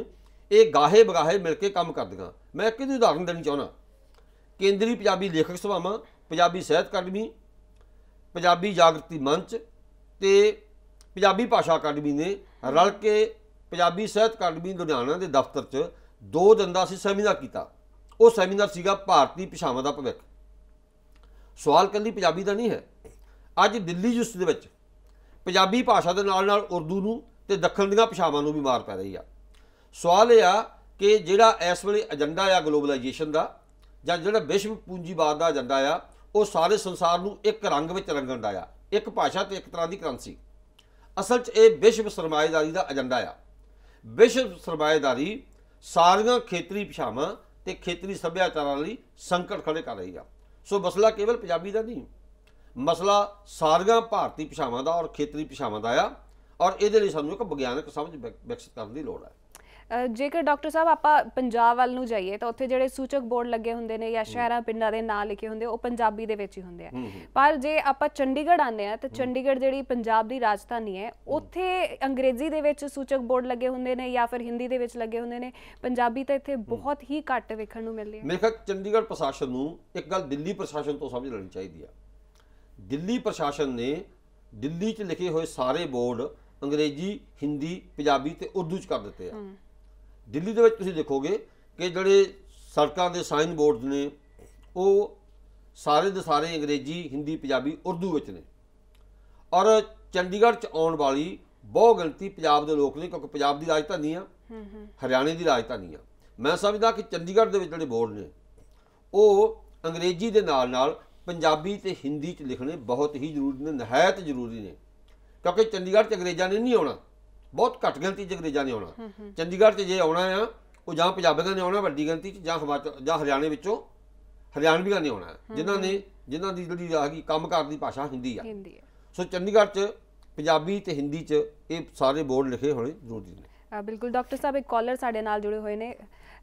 ਇਹ ਗਾਹੇ ਬਗਾਹੇ ਮਿਲ ਕੇ ਕੰਮ ਕਰਦੀਆਂ ਮੈਂ ਇੱਕ ਦੀ ਉਦਾਹਰਨ ਦੇਣੀ ਚਾਹੁੰਦਾ ਕੇਂਦਰੀ ਪੰਜਾਬੀ ਲੇਖਕ ਸਭਾਵਾਂ ਪੰਜਾਬੀ ਸਾਹਿਤ ਅਕਾਦਮੀ ਪੰਜਾਬੀ ਜਾਗਰਤੀ ਮੰਚ ਤੇ ਪੰਜਾਬੀ ਭਾਸ਼ਾ ਅਕਾਦਮੀ ਨੇ ਰਲ ਕੇ ਪੰਜਾਬੀ ਸਾਹਿਤ ਅਕਾਦਮੀ ਲੁਧਿਆਣਾ ਦੇ ਦਫ਼ਤਰ 'ਚ ਦੋ ਦਿਨ ਦਾ ਅਸੀਂ ਸੈਮੀਨਾਰ ਕੀਤਾ ਉਹ ਸੈਮੀਨਾਰ ਸੀਗਾ ਭਾਰਤੀ ਭਾਸ਼ਾਵਾਂ ਦਾ ਭਵਿੱਖ ਸਵਾਲ ਕੰਦੀ ਪੰਜਾਬੀ ਦਾ ਨਹੀਂ ਹੈ ਅੱਜ ਦਿੱਲੀ ਯੂਨੀਵਰਸਿਟੀ ਦੇ ਵਿੱਚ ਪੰਜਾਬੀ ਭਾਸ਼ਾ ਦੇ ਨਾਲ ਨਾਲ ਉਰਦੂ ਨੂੰ ਤੇ ਦੱਖਣ ਦੀਆਂ ਭਾਸ਼ਾਵਾਂ ਨੂੰ ਵੀ ਮਾਰ ਪੈ ਰਹੀ ਆ ਸਵਾਲ ਇਹ ਆ ਕਿ ਜਿਹੜਾ ਇਸ ਵੇਲੇ ਏਜੰਡਾ ਆ ਗਲੋਬਲਾਈਜੇਸ਼ਨ ਦਾ ਜਾਂ ਜਿਹੜਾ ਵਿਸ਼ਵ ਪੂੰਜੀਵਾਦ ਦਾ ਏਜੰਡਾ ਆ ਉਹ ਸਾਰੇ ਸੰਸਾਰ ਨੂੰ ਇੱਕ ਰੰਗ ਵਿੱਚ ਰੰਗਣ ਦਾ ਆ ਇੱਕ ਭਾਸ਼ਾ ਤੇ ਇੱਕ ਤਰ੍ਹਾਂ ਦੀ ਕਰੰਸੀ ਅਸਲ 'ਚ ਇਹ ਵਿਸ਼ਵ ਸਰਮਾਏਦਾਰੀ ਦਾ ਏਜੰਡਾ ਆ ਵਿਸ਼ਵ ਸਰਮਾਏਦਾਰੀ ਸਾਰੀਆਂ ਖੇਤਰੀ ਭਾਸ਼ਾਵਾਂ ਤੇ ਖੇਤਰੀ ਸੱਭਿਆਚਾਰਾਂ ਲਈ ਸੰਕਟ ਖੜੇ ਕਰ ਰਹੀ ਆ ਸੋ ਮਸਲਾ ਕੇਵਲ ਪੰਜਾਬੀ ਦਾ ਨਹੀਂ ਮਸਲਾ ਸਾਰੀਆਂ ਭਾਰਤੀ ਭਾਸ਼ਾਵਾਂ ਦਾ ਔਰ ਖੇਤਰੀ ਭਾਸ਼ਾਵਾਂ ਦਾ ਆ ਔਰ ਇਹਦੇ ਲਈ ਸਾਨੂੰ ਇੱਕ ਵਿਗਿਆਨਕ ਸਮਝ ਵਿਕਸਿਤ ਕਰਨ ਦੀ ਲੋੜ ਹੈ ਜੇਕਰ ਡਾਕਟਰ ਸਾਹਿਬ ਆਪਾਂ ਪੰਜਾਬ ਵੱਲ ਨੂੰ ਜਾਈਏ ਤਾਂ ਉੱਥੇ ਜਿਹੜੇ ਸੂਚਕ ਬੋਰਡ ਲੱਗੇ ਹੁੰਦੇ ਨੇ ਜਾਂ ਸ਼ਹਿਰਾਂ ਪਿੰਡਾਂ ਦੇ ਨਾਂ ਲਿਖੇ ਹੁੰਦੇ ਉਹ ਪੰਜਾਬੀ ਦੇ ਵਿੱਚ ਹੀ ਹੁੰਦੇ ਆ ਪਰ ਜੇ ਆਪਾਂ ਚੰਡੀਗੜ੍ਹ ਆਨੇ ਆ ਤਾਂ ਚੰਡੀਗੜ੍ਹ ਜਿਹੜੀ ਪੰਜਾਬ ਦੀ ਰਾਜਧਾਨੀ ਹੈ ਉੱਥੇ ਅੰਗਰੇਜ਼ੀ ਦੇ ਵਿੱਚ ਸੂਚਕ ਬੋਰਡ ਲੱਗੇ ਹੁੰਦੇ ਨੇ ਜਾਂ ਫਿਰ ਹਿੰਦੀ ਦੇ ਵਿੱਚ ਲੱਗੇ ਹੁੰਦੇ ਨੇ ਪੰਜਾਬੀ ਤਾਂ ਇੱਥੇ ਬਹੁਤ ਹੀ ਘੱਟ ਵੇਖਣ ਨੂੰ ਮਿਲਦੀ ਹੈ ਮੇਰੇ ਖਿਆਲ ਚੰਡੀਗੜ੍ਹ ਪ੍ਰਸ਼ਾਸਨ ਨੂੰ ਇੱਕ ਗੱਲ ਦਿੱਲੀ ਪ੍ਰਸ਼ਾਸਨ ਤੋਂ ਸਮਝ ਲੈਣੀ ਚਾਹੀਦੀ ਆ ਦਿੱਲੀ ਪ੍ਰਸ਼ਾਸਨ ਨੇ ਦਿੱਲੀ 'ਚ ਲਿਖੇ ਹੋਏ ਸਾਰੇ ਬੋਰਡ ਅੰਗਰੇਜ਼ੀ ਹਿੰਦੀ ਪੰਜਾਬੀ ਤੇ ਉਰਦੂ 'ਚ ਕਰ ਦਿੱਤੇ ਆ ਦਿੱਲੀ ਦੇ ਵਿੱਚ ਤੁਸੀਂ ਦੇਖੋਗੇ ਕਿ ਜਿਹੜੇ ਸੜਕਾਂ ਦੇ ਸਾਈਨ ਬੋਰਡਸ ਨੇ ਉਹ ਸਾਰੇ ਦੇ ਸਾਰੇ ਅੰਗਰੇਜ਼ੀ ਹਿੰਦੀ ਪੰਜਾਬੀ ਉਰਦੂ ਵਿੱਚ ਨੇ ਔਰ ਚੰਡੀਗੜ੍ਹ ਚ ਆਉਣ ਵਾਲੀ ਬਹੁ ਗਿਣਤੀ ਪੰਜਾਬ ਦੇ ਲੋਕ ਨੇ ਕਿਉਂਕਿ ਪੰਜਾਬ ਦੀ ਰਾਜਧਾਨੀ ਆ ਹਰਿਆਣੇ ਦੀ ਰਾਜਧਾਨੀ ਆ ਮੈਂ ਸਮਝਦਾ ਕਿ ਚੰਡੀਗੜ੍ਹ ਦੇ ਵਿੱਚ ਜਿਹੜੇ ਬੋਰਡ ਨੇ ਉਹ ਅੰਗਰੇਜ਼ੀ ਦੇ ਨਾਲ ਨਾਲ ਪੰਜਾਬੀ ਤੇ ਹਿੰਦੀ ਚ ਲਿਖਣੇ ਬਹੁਤ ਹੀ ਜ਼ਰੂਰੀ ਨੇ ਨਹਾਇਤ ਜ਼ਰੂਰੀ ਨੇ ਕਿਉਂਕਿ ਚੰਡੀਗੜ੍ਹ ਚ ਅੰਗਰੇਜ਼ਾਂ ਨੇ ਨਹੀਂ ਆਉਣਾ ਬਹੁਤ ਘੱਟ ਗਿਣਤੀ ਚ ਅੰਗਰੇਜ਼ਾਂ ਨੇ ਆਉਣਾ ਚੰਡੀਗੜ੍ਹ 'ਚ ਜੇ ਆਉਣਾ ਆ ਉਹ ਜਾਂ ਪੰਜਾਬੀਆਂ ਨੇ ਆਉਣਾ ਵੱਡੀ ਗਿਣਤੀ 'ਚ ਜਾਂ ਹਿਮਾਚਲ ਜਾਂ ਹਰਿਆਣੇ ਵਿੱਚੋਂ ਹਰਿਆਣਵੀਆਂ ਨੇ ਆਉਣਾ ਜਿਨ੍ਹਾਂ ਨੇ ਜਿਨ੍ਹਾਂ ਦੀ ਜਿਹੜੀ ਕੰਮ ਕਰਨ ਦੀ ਭਾਸ਼ਾ ਹਿੰਦੀ ਆ ਸੋ ਚੰਡੀਗੜ੍ਹ 'ਚ ਪੰਜਾਬੀ ਤੇ ਹਿੰਦੀ 'ਚ ਇਹ ਸਾਰੇ ਬੋਰਡ ਲਿਖੇ ਹੋਣੇ ਜ਼ਰੂਰੀ ਨੇ ਬਿਲਕੁਲ ਡਾਕਟਰ ਸਾਹਿਬ ਇੱਕ ਕਾਲਰ ਸਾਡੇ ਨਾਲ ਜੁੜੇ ਹੋਏ ਨੇ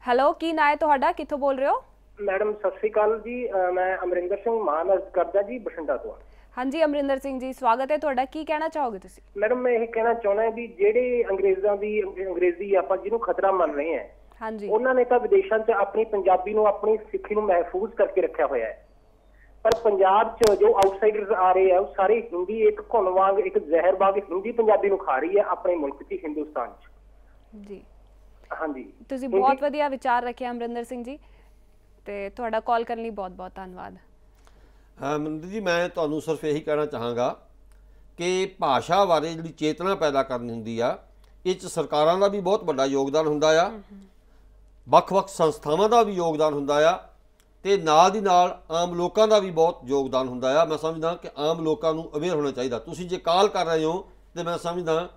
ਹੈਲੋ ਕੀ ਨਾਮ ਹੈ ਤੁਹਾਡਾ ਕਿੱਥੋਂ ਬੋਲ ਰਹੇ ਹੋ ਮੈਡਮ ਸਤਿ ਸ੍ਰੀ ਅਕਾਲ ਜੀ ਮੈਂ ਅਮਰਿੰਦਰ ਸਿੰਘ ਮਾਨ ਅਰਜ਼ ਕਰਦਾ ਜੀ ਬਠਿੰਡਾ ਤੋਂ ਹਾਂਜੀ ਅਮਰਿੰਦਰ ਸਿੰਘ ਜੀ ਸਵਾਗਤ ਹੈ ਤੁਹਾਡਾ ਕੀ ਕਹਿਣਾ ਚਾਹੋਗੇ ਤੁਸੀਂ ਮੈਡਮ ਮੈਂ ਇਹ ਕਹਿਣਾ ਚਾਹੁੰਦਾ ਵੀ ਜਿਹੜੇ ਅੰਗਰੇਜ਼ਾਂ ਦੀ ਅੰਗਰੇਜ਼ੀ ਆਪਾਂ ਜਿਹਨੂੰ ਖਤਰਾ ਮੰਨ ਰਹੇ ਹਾਂ ਹਾਂਜੀ ਉਹਨਾਂ ਨੇ ਤਾਂ ਵਿਦੇਸ਼ਾਂ 'ਚ ਆਪਣੀ ਪੰਜਾਬੀ ਨੂੰ ਆਪਣੀ ਸਿੱਖੀ ਨੂੰ ਮਹਿਫੂਜ਼ ਕਰਕੇ ਰੱਖਿਆ ਹੋਇਆ ਹੈ ਪਰ ਪੰਜਾਬ 'ਚ ਜੋ ਆਊਟਸਾਈਡਰਸ ਆ ਰਹੇ ਆ ਉਹ ਸਾਰੇ ਹਿੰਦੀ ਇੱਕ ਘੁਣ ਵਾਂਗ ਇੱਕ ਜ਼ਹਿਰ ਵਾਂਗ ਹਿੰਦੀ ਪੰਜਾਬੀ ਨੂੰ ਖਾ ਰਹੀ ਹੈ ਆਪਣੇ ਮੁਲਕ 'ਚ ਹਿੰਦੁਸਤਾਨ 'ਚ ਜੀ ਹਾਂਜੀ ਤੁਸੀਂ ਬਹੁਤ ਵਧੀਆ ਵਿਚਾਰ ਰੱਖਿਆ ਅਮਰਿੰਦਰ ਸਿੰਘ ਜੀ ਤੇ ਤੁਹਾਡਾ ਕਾਲ ਕਰਨ ਲਈ ਬਹੁਤ ਬਹੁਤ ਧੰਨਵਾਦ ਮਨਿੰਦਰ ਜੀ ਮੈਂ ਤੁਹਾਨੂੰ ਸਿਰਫ ਇਹੀ ਕਹਿਣਾ ਚਾਹਾਂਗਾ ਕਿ ਭਾਸ਼ਾ ਬਾਰੇ ਜਿਹੜੀ ਚੇਤਨਾ ਪੈਦਾ ਕਰਨੀ ਹੁੰਦੀ ਆ ਇਹ ਚ ਸਰਕਾਰਾਂ ਦਾ ਵੀ ਬਹੁਤ ਵੱਡਾ ਯੋਗਦਾਨ ਹੁੰਦਾ ਆ ਵੱਖ-ਵੱਖ ਸੰਸਥਾਵਾਂ ਦਾ ਵੀ ਯੋਗਦਾਨ ਹੁੰਦਾ ਆ ਤੇ ਨਾਲ ਦੀ ਨਾਲ ਆਮ ਲੋਕਾਂ ਦਾ ਵੀ ਬਹੁਤ ਯੋਗਦਾਨ ਹੁੰਦਾ ਆ ਮੈਂ ਸਮਝਦਾ ਕਿ ਆਮ ਲੋਕਾਂ ਨੂੰ ਅਵੇਅਰ ਹੋਣਾ ਚਾਹੀਦਾ ਤੁਸੀਂ ਜੇ ਕਾਲ ਕਰ ਰਹੇ ਹੋ ਤੇ ਮੈਂ ਸਮਝਦਾ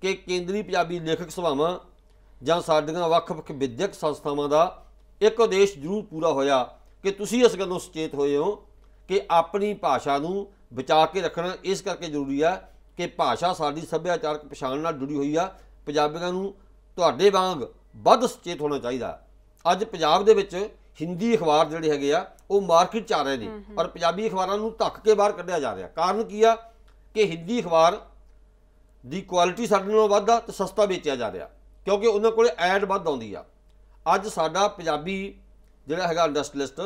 ਕਿ ਕੇਂਦਰੀ ਪੰਜਾਬੀ ਲੇਖਕ ਸਭਾਵਾਂ ਜਾਂ ਸਾਡੀਆਂ ਵੱਖ-ਵੱਖ ਵਿਦਿਅਕ ਸੰਸਥਾਵਾਂ ਦਾ ਇੱਕ ਉਦੇਸ਼ ਜ਼ਰੂਰ ਪੂਰਾ ਹੋਇਆ ਕਿ ਤੁਸੀਂ ਇਸ ਗੱਲੋਂ ਸੁਚੇਤ ਹੋਏ ਹੋ ਕਿ ਆਪਣੀ ਭਾਸ਼ਾ ਨੂੰ ਬਚਾ ਕੇ ਰੱਖਣਾ ਇਸ ਕਰਕੇ ਜ਼ਰੂਰੀ ਆ ਕਿ ਭਾਸ਼ਾ ਸਾਡੀ ਸੱਭਿਆਚਾਰਕ ਪਛਾਣ ਨਾਲ ਜੁੜੀ ਹੋਈ ਆ ਪੰਜਾਬੀਆਂ ਨੂੰ ਤੁਹਾਡੇ ਵਾਂਗ ਵੱਧ ਸੁਚੇਤ ਹੋਣਾ ਚਾਹੀਦਾ ਅੱਜ ਪੰਜਾਬ ਦੇ ਵਿੱਚ ਹਿੰਦੀ ਅਖਬਾਰ ਜਿਹੜੇ ਹੈਗੇ ਆ ਉਹ ਮਾਰਕੀਟ ਚ ਆ ਰਹੇ ਨੇ ਔਰ ਪੰਜਾਬੀ ਅਖਬਾਰਾਂ ਨੂੰ ਧੱਕ ਕੇ ਬਾਹਰ ਕੱਢਿਆ ਜਾ ਰਿਹਾ ਕਾਰਨ ਕੀ ਆ ਕਿ ਹਿੰਦੀ ਅਖਬਾਰ ਦੀ ਕੁਆਲਿਟੀ ਸਾਡੇ ਨਾਲੋਂ ਵੱਧ ਆ ਤੇ ਸਸਤਾ ਵੇਚਿਆ ਜਾ ਰਿਹਾ ਕਿਉਂਕਿ ਉਹਨਾਂ ਕੋਲੇ ਐਡ ਵੱਧ ਆਉਂਦੀ ਆ ਅੱਜ ਸਾਡਾ ਪੰਜਾਬੀ ਜਿਹੜਾ ਹੈਗਾ ਇੰਡਸਟਰੀਅਲਿਸਟ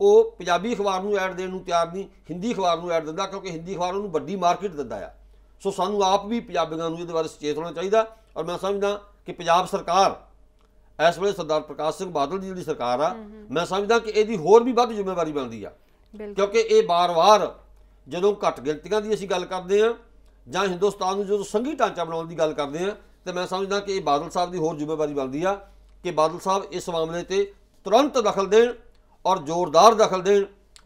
ਉਹ ਪੰਜਾਬੀ ਅਖਬਾਰ ਨੂੰ ਐਡ ਦੇਣ ਨੂੰ ਤਿਆਰ ਨਹੀਂ ਹਿੰਦੀ ਅਖਬਾਰ ਨੂੰ ਐਡ ਦਿੰਦਾ ਕਿਉਂਕਿ ਹਿੰਦੀ ਅਖਬਾਰ ਉਹਨੂੰ ਵੱਡੀ ਮਾਰਕੀਟ ਦਿੰਦਾ ਆ ਸੋ ਸਾਨੂੰ ਆਪ ਵੀ ਪੰਜਾਬੀਆਂ ਨੂੰ ਇਹਦੇ ਬਾਰੇ ਸੁਚੇਤ ਹੋਣਾ ਚਾਹੀਦਾ ਔਰ ਮੈਂ ਸਮਝਦਾ ਕਿ ਪੰਜਾਬ ਸਰਕਾਰ ਇਸ ਵੇਲੇ ਸਰਦਾਰ ਪ੍ਰਕਾਸ਼ ਸਿੰਘ ਬਾਦਲ ਦੀ ਜਿਹੜੀ ਸਰਕਾਰ ਆ ਮੈਂ ਸਮਝਦਾ ਕਿ ਇਹਦੀ ਹੋਰ ਵੀ ਵੱਧ ਜ਼ਿੰਮੇਵਾਰੀ ਬਣਦੀ ਆ ਕਿਉਂਕਿ ਇਹ ਬਾਰ-ਬਾਰ ਜਦੋਂ ਘੱਟ ਗਿਣਤੀਆਂ ਦੀ ਅਸੀਂ ਗੱਲ ਕਰਦੇ ਆ ਜਾਂ ਹਿੰਦੁਸਤਾਨ ਨੂੰ ਜਦੋਂ ਸੰਘੀ ਢਾਂਚਾ ਬਣਾਉਣ ਦੀ ਗੱਲ ਕਰਦੇ ਆ ਤੇ ਮੈਂ ਸਮਝਦਾ ਕਿ ਇਹ ਬਾਦਲ ਸਾਹਿਬ ਦੀ ਹੋਰ ਜ਼ਿੰਮੇਵਾਰੀ ਬਣਦੀ ਆ ਕਿ ਬਾਦਲ ਸਾਹਿਬ ਇਸ ਮਾਮਲੇ ਤੇ ਤੁਰੰਤ ਦਖਲ ਦੇਣ ਔਰ ਜ਼ੋਰਦਾਰ ਦਖਲ ਦੇਣ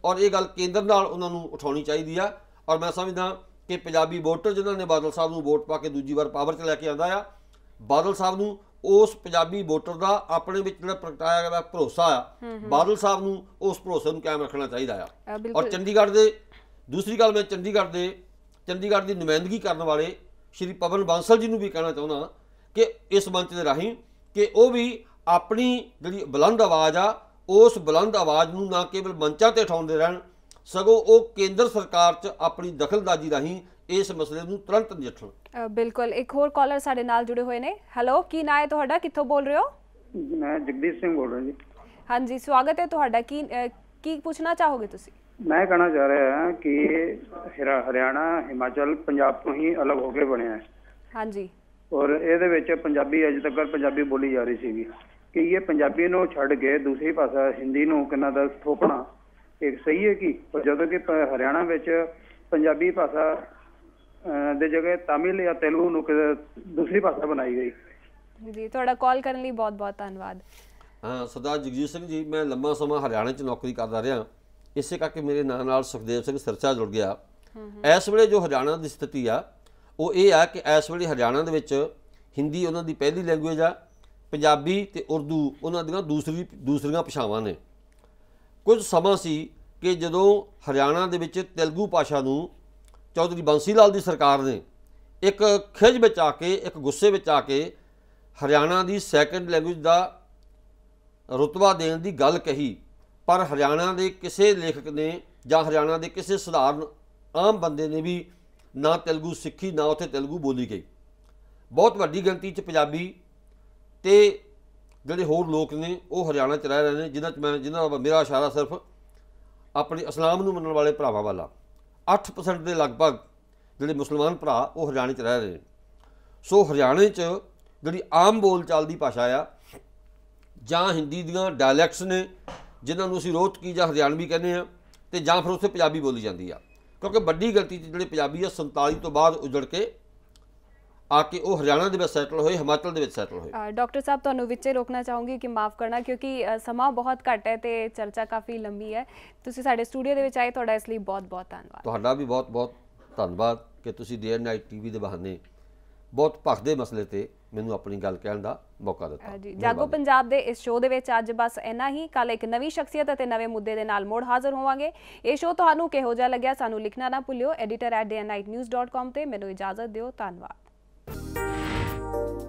ਔਰ ਇਹ ਗੱਲ ਕੇਂਦਰ ਨਾਲ ਉਹਨਾਂ ਨੂੰ ਉਠਾਉਣੀ ਚਾਹੀਦੀ ਆ ਔਰ ਮੈਂ ਸਮਝਦਾ ਕਿ ਪੰਜਾਬੀ ਵੋਟਰ ਜਿਨ੍ਹਾਂ ਨੇ ਬਾਦਲ ਸਾਹਿਬ ਨੂੰ ਵੋਟ ਪਾ ਕੇ ਦੂਜੀ ਵਾਰ ਪਾਵਰ 'ਚ ਲੈ ਕੇ ਆਂਦਾ ਆ ਬਾਦਲ ਸਾਹਿਬ ਨੂੰ ਉਸ ਪੰਜਾਬੀ ਵੋਟਰ ਦਾ ਆਪਣੇ ਵਿੱਚ ਜਿਹੜਾ ਪ੍ਰਗਟਾਇਆ ਗਿਆ ਭਰੋਸਾ ਆ ਬਾਦਲ ਸਾਹਿਬ ਨੂੰ ਉਸ ਭਰੋਸੇ ਨੂੰ ਕਾਇਮ ਰੱਖਣਾ ਚਾਹੀਦਾ ਆ ਔਰ ਚੰਡੀਗੜ੍ਹ ਦੇ ਦੂਸਰੀ ਗੱਲ ਮੈਂ ਚੰਡੀਗੜ੍ਹ ਦੇ ਚੰਡੀਗੜ੍ਹ ਦੀ ਨੁਮਾਇੰਦਗੀ ਕਰਨ ਵਾਲੇ ਸ਼੍ਰੀ ਪਵਨ ਬਾਂਸਲ ਜੀ ਨੂੰ ਵੀ ਕਹਿਣਾ ਚਾਹੁੰਦਾ ਕਿ ਇਸ ਮੰਚ ਦੇ ਰਾਹੀਂ ਕਿ ਉਹ ਵੀ ਆਪਣੀ ਜਿਹੜੀ ਬੁਲੰਦ ਆਵਾਜ਼ ਆ ਉਸ ਬੁਲੰਦ ਆਵਾਜ਼ ਨੂੰ ਨਾ ਕੇਵਲ ਮੰਚਾਂ ਤੇ ਉਠਾਉਂਦੇ ਰਹਿਣ ਸਗੋਂ ਉਹ ਕੇਂਦਰ ਸਰਕਾਰ 'ਚ ਆਪਣੀ ਦਖਲਦਾਜੀ ਰਾਹੀਂ ਇਸ ਮਸਲੇ ਨੂੰ ਤੁਰੰਤ ਨਜਿੱਠਣ ਬਿਲਕੁਲ ਇੱਕ ਹੋਰ ਕਾਲਰ ਸਾਡੇ ਨਾਲ ਜੁੜੇ ਹੋਏ ਨੇ ਹੈਲੋ ਕੀ ਨਾਮ ਹੈ ਤੁਹਾਡਾ ਕਿੱਥੋਂ ਬੋਲ ਰਹੇ ਹੋ ਮੈਂ ਜਗਦੀਸ਼ ਸਿੰਘ ਬੋਲ ਰਿਹਾ ਜੀ ਹਾਂਜੀ ਸਵਾਗਤ ਹੈ ਤੁਹਾਡਾ ਕੀ ਕੀ ਪੁੱਛਣਾ ਚਾਹੋਗੇ ਤੁਸੀਂ ਮੈਂ ਕਹਿਣਾ ਚਾਹ ਰਿਹਾ ਹਾਂ ਕਿ ਹਰਿਆਣਾ ਹਿਮਾਚਲ ਪੰਜਾਬ ਤੋਂ ਹੀ ਅਲੱਗ ਹੋ ਕੇ ਬਣਿਆ ਹੈ ਹਾਂਜੀ ਔਰ ਇਹਦੇ ਵਿੱਚ ਪੰਜਾਬੀ ਅਜੇ ਤੱਕ ਪੰਜਾਬੀ ਬੋਲੀ ਜਾ ਰਹੀ ਸੀਗੀ ਕਿ ਇਹ ਪੰਜਾਬੀ ਨੂੰ ਛੱਡ ਕੇ ਦੂਸਰੀ ਭਾਸ਼ਾ ਹਿੰਦੀ ਨੂੰ ਕਿੰਨਾ ਦਾ ਥੋਪਣਾ ਇਹ ਸਹੀ ਹੈ ਕਿ ਪਰ ਜਦੋਂ ਕਿ ਹਰਿਆਣਾ ਵਿੱਚ ਪੰਜਾਬੀ ਭਾਸ਼ਾ ਦੇ ਜਗ੍ਹਾ ਤਾਮਿਲ ਜਾਂ ਤੇਲਗੂ ਨੂੰ ਦੂਸਰੀ ਭਾਸ਼ਾ ਬਣਾਈ ਗਈ ਜੀ ਤੁਹਾਡਾ ਕਾਲ ਕਰਨ ਲਈ ਬਹੁਤ-ਬਹੁਤ ਧੰਨਵਾਦ ਹਾਂ ਸਰਦਾਰ ਜਗਜੀਤ ਸਿੰਘ ਜੀ ਮੈਂ ਲੰਮਾ ਸਮਾਂ ਹਰਿਆਣਾ 'ਚ ਨੌਕਰੀ ਕਰਦਾ ਰਿਹਾ ਇਸੇ ਕਰਕੇ ਮੇਰੇ ਨਾਂ ਨਾਲ ਸੁਖਦੇਵ ਸਿੰਘ ਸਰਚਾ ਜੁੜ ਗਿਆ ਇਸ ਵੇਲੇ ਜੋ ਹਰਿਆਣਾ ਦੀ ਸਥਿਤੀ ਆ ਉਹ ਇਹ ਆ ਕਿ ਇਸ ਵੇਲੇ ਹਰਿਆਣਾ ਦੇ ਵਿੱਚ ਹਿੰਦੀ ਉਹਨਾਂ ਦੀ ਪਹਿਲੀ ਲੈਂਗੁਏਜ ਆ ਪੰਜਾਬੀ ਤੇ ਉਰਦੂ ਉਹਨਾਂ ਦੀਆਂ ਦੂਸਰੀ ਦੂਸਰੀਆਂ ਭਾਸ਼ਾਵਾਂ ਨੇ ਕੁਝ ਸਮਾਂ ਸੀ ਕਿ ਜਦੋਂ ਹਰਿਆਣਾ ਦੇ ਵਿੱਚ ਤੇਲਗੂ ਭਾਸ਼ਾ ਨੂੰ ਚੌਧਰੀ ਬੰਸੀ ਲਾਲ ਦੀ ਸਰਕਾਰ ਨੇ ਇੱਕ ਖਿਜ ਵਿੱਚ ਆ ਕੇ ਇੱਕ ਗੁੱਸੇ ਵਿੱਚ ਆ ਕੇ ਹਰਿਆਣਾ ਦੀ ਸੈਕੰਡ ਲੈਂਗੁਏਜ ਦਾ ਰਤਬਾ ਦੇਣ ਦੀ ਗੱਲ ਕਹੀ ਪਰ ਹਰਿਆਣਾ ਦੇ ਕਿਸੇ ਲੇਖਕ ਨੇ ਜਾਂ ਹਰਿਆਣਾ ਦੇ ਕਿਸੇ ਸਧਾਰਨ ਆਮ ਬੰਦੇ ਨੇ ਵੀ ਨਾ ਤੇਲਗੂ ਸਿੱਖੀ ਨਾ ਉੱਥੇ ਤੇਲਗੂ ਬੋਲੀ ਗਈ ਬਹੁਤ ਵੱਡੀ ਗਿਣਤੀ 'ਚ ਪੰਜਾਬੀ ਤੇ ਜਿਹੜੇ ਹੋਰ ਲੋਕ ਨੇ ਉਹ ਹਰਿਆਣਾ ਚ ਰਹਿ ਰਹੇ ਨੇ ਜਿਨ੍ਹਾਂ ਚ ਮੈਂ ਜਿਨ੍ਹਾਂ ਦਾ ਮੇਰਾ ਇਸ਼ਾਰਾ ਸਿਰਫ ਆਪਣੇ ਇਸਲਾਮ ਨੂੰ ਮੰਨਣ ਵਾਲੇ ਭਰਾਵਾਂ ਵਾਲਾ 8% ਦੇ ਲਗਭਗ ਜਿਹੜੇ ਮੁਸਲਮਾਨ ਭਰਾ ਉਹ ਹਰਿਆਣੇ ਚ ਰਹਿ ਰਹੇ ਸੋ ਹਰਿਆਣੇ ਚ ਜਿਹੜੀ ਆਮ ਬੋਲ ਦੀ ਭਾਸ਼ਾ ਆ ਜਾਂ ਹਿੰਦੀ ਦੀਆਂ ਡਾਇਲੈਕਟਸ ਨੇ ਜਿਨ੍ਹਾਂ ਨੂੰ ਅਸੀਂ ਰੋਹਤਕੀ ਜਾਂ ਹਰਿਆਣਵੀ ਕਹਿੰਦੇ ਆ ਤੇ ਜਾਂ ਫਿਰ ਉਸੇ ਪੰਜਾਬੀ ਬੋਲੀ ਜਾਂਦੀ ਆ ਕਿਉਂਕਿ ਵੱਡੀ ਗਲਤੀ ਜਿਹੜੇ ਪੰਜਾਬੀ ਆ 47 ਤੋਂ ਬਾਅਦ ਉਜੜ ਕੇ ਆ ਕੇ ਉਹ ਹਰਿਆਣਾ ਦੇ ਵਿੱਚ ਸੈਟਲ ਹੋਏ ਹਿਮਾਚਲ ਦੇ ਵਿੱਚ ਸੈਟਲ ਹੋਏ ਡਾਕਟਰ ਸਾਹਿਬ ਤੁਹਾਨੂੰ ਵਿੱਚੇ ਰੋਕਣਾ ਚਾਹੂੰਗੀ ਕਿ ਮਾਫ ਕਰਨਾ ਕਿਉਂਕਿ ਸਮਾਂ ਬਹੁਤ ਘੱਟ ਹੈ ਤੇ ਚਰਚਾ ਕਾਫੀ ਲੰਬੀ ਹੈ ਤੁਸੀਂ ਸਾਡੇ ਸਟੂਡੀਓ ਦੇ ਵਿੱਚ ਆਏ ਤੁਹਾਡਾ ਇਸ ਲਈ ਬਹੁਤ-ਬਹੁਤ ਧੰਨਵਾਦ ਤੁਹਾਡਾ ਵੀ ਬਹੁਤ-ਬਹੁਤ ਧੰਨਵਾਦ ਕਿ ਤੁਸੀਂ ਡੀਐਨ ਨਾਈਟ ਟੀਵੀ ਦੇ ਬਹਾਨੇ ਬਹੁਤ ਭਖਦੇ ਮਸਲੇ ਤੇ ਮੈਨੂੰ ਆਪਣੀ ਗੱਲ ਕਹਿਣ ਦਾ ਮੌਕਾ ਦਿੱਤਾ ਜੀ ਜਾਗੋ ਪੰਜਾਬ ਦੇ ਇਸ ਸ਼ੋਅ ਦੇ ਵਿੱਚ ਅੱਜ ਬਸ ਇੰਨਾ ਹੀ ਕੱਲ ਇੱਕ ਨਵੀਂ ਸ਼ਖਸੀਅਤ ਅਤੇ ਨਵੇਂ ਮੁੱਦੇ ਦੇ ਨਾਲ ਮੋੜ ਹਾਜ਼ਰ ਹੋਵਾਂਗੇ ਇਹ ਸ਼ੋਅ ਤੁਹਾਨੂੰ ਕਿਹੋ ਜਿਹਾ ਲੱਗਿਆ ਸਾਨੂੰ ਲਿਖਣਾ ਨਾ ਭੁੱਲਿਓ editor@dnightnews.com ਤੇ ਮੈਨੂੰ ਇਜਾਜ਼ਤ ਦਿਓ ਧੰਨਵਾਦ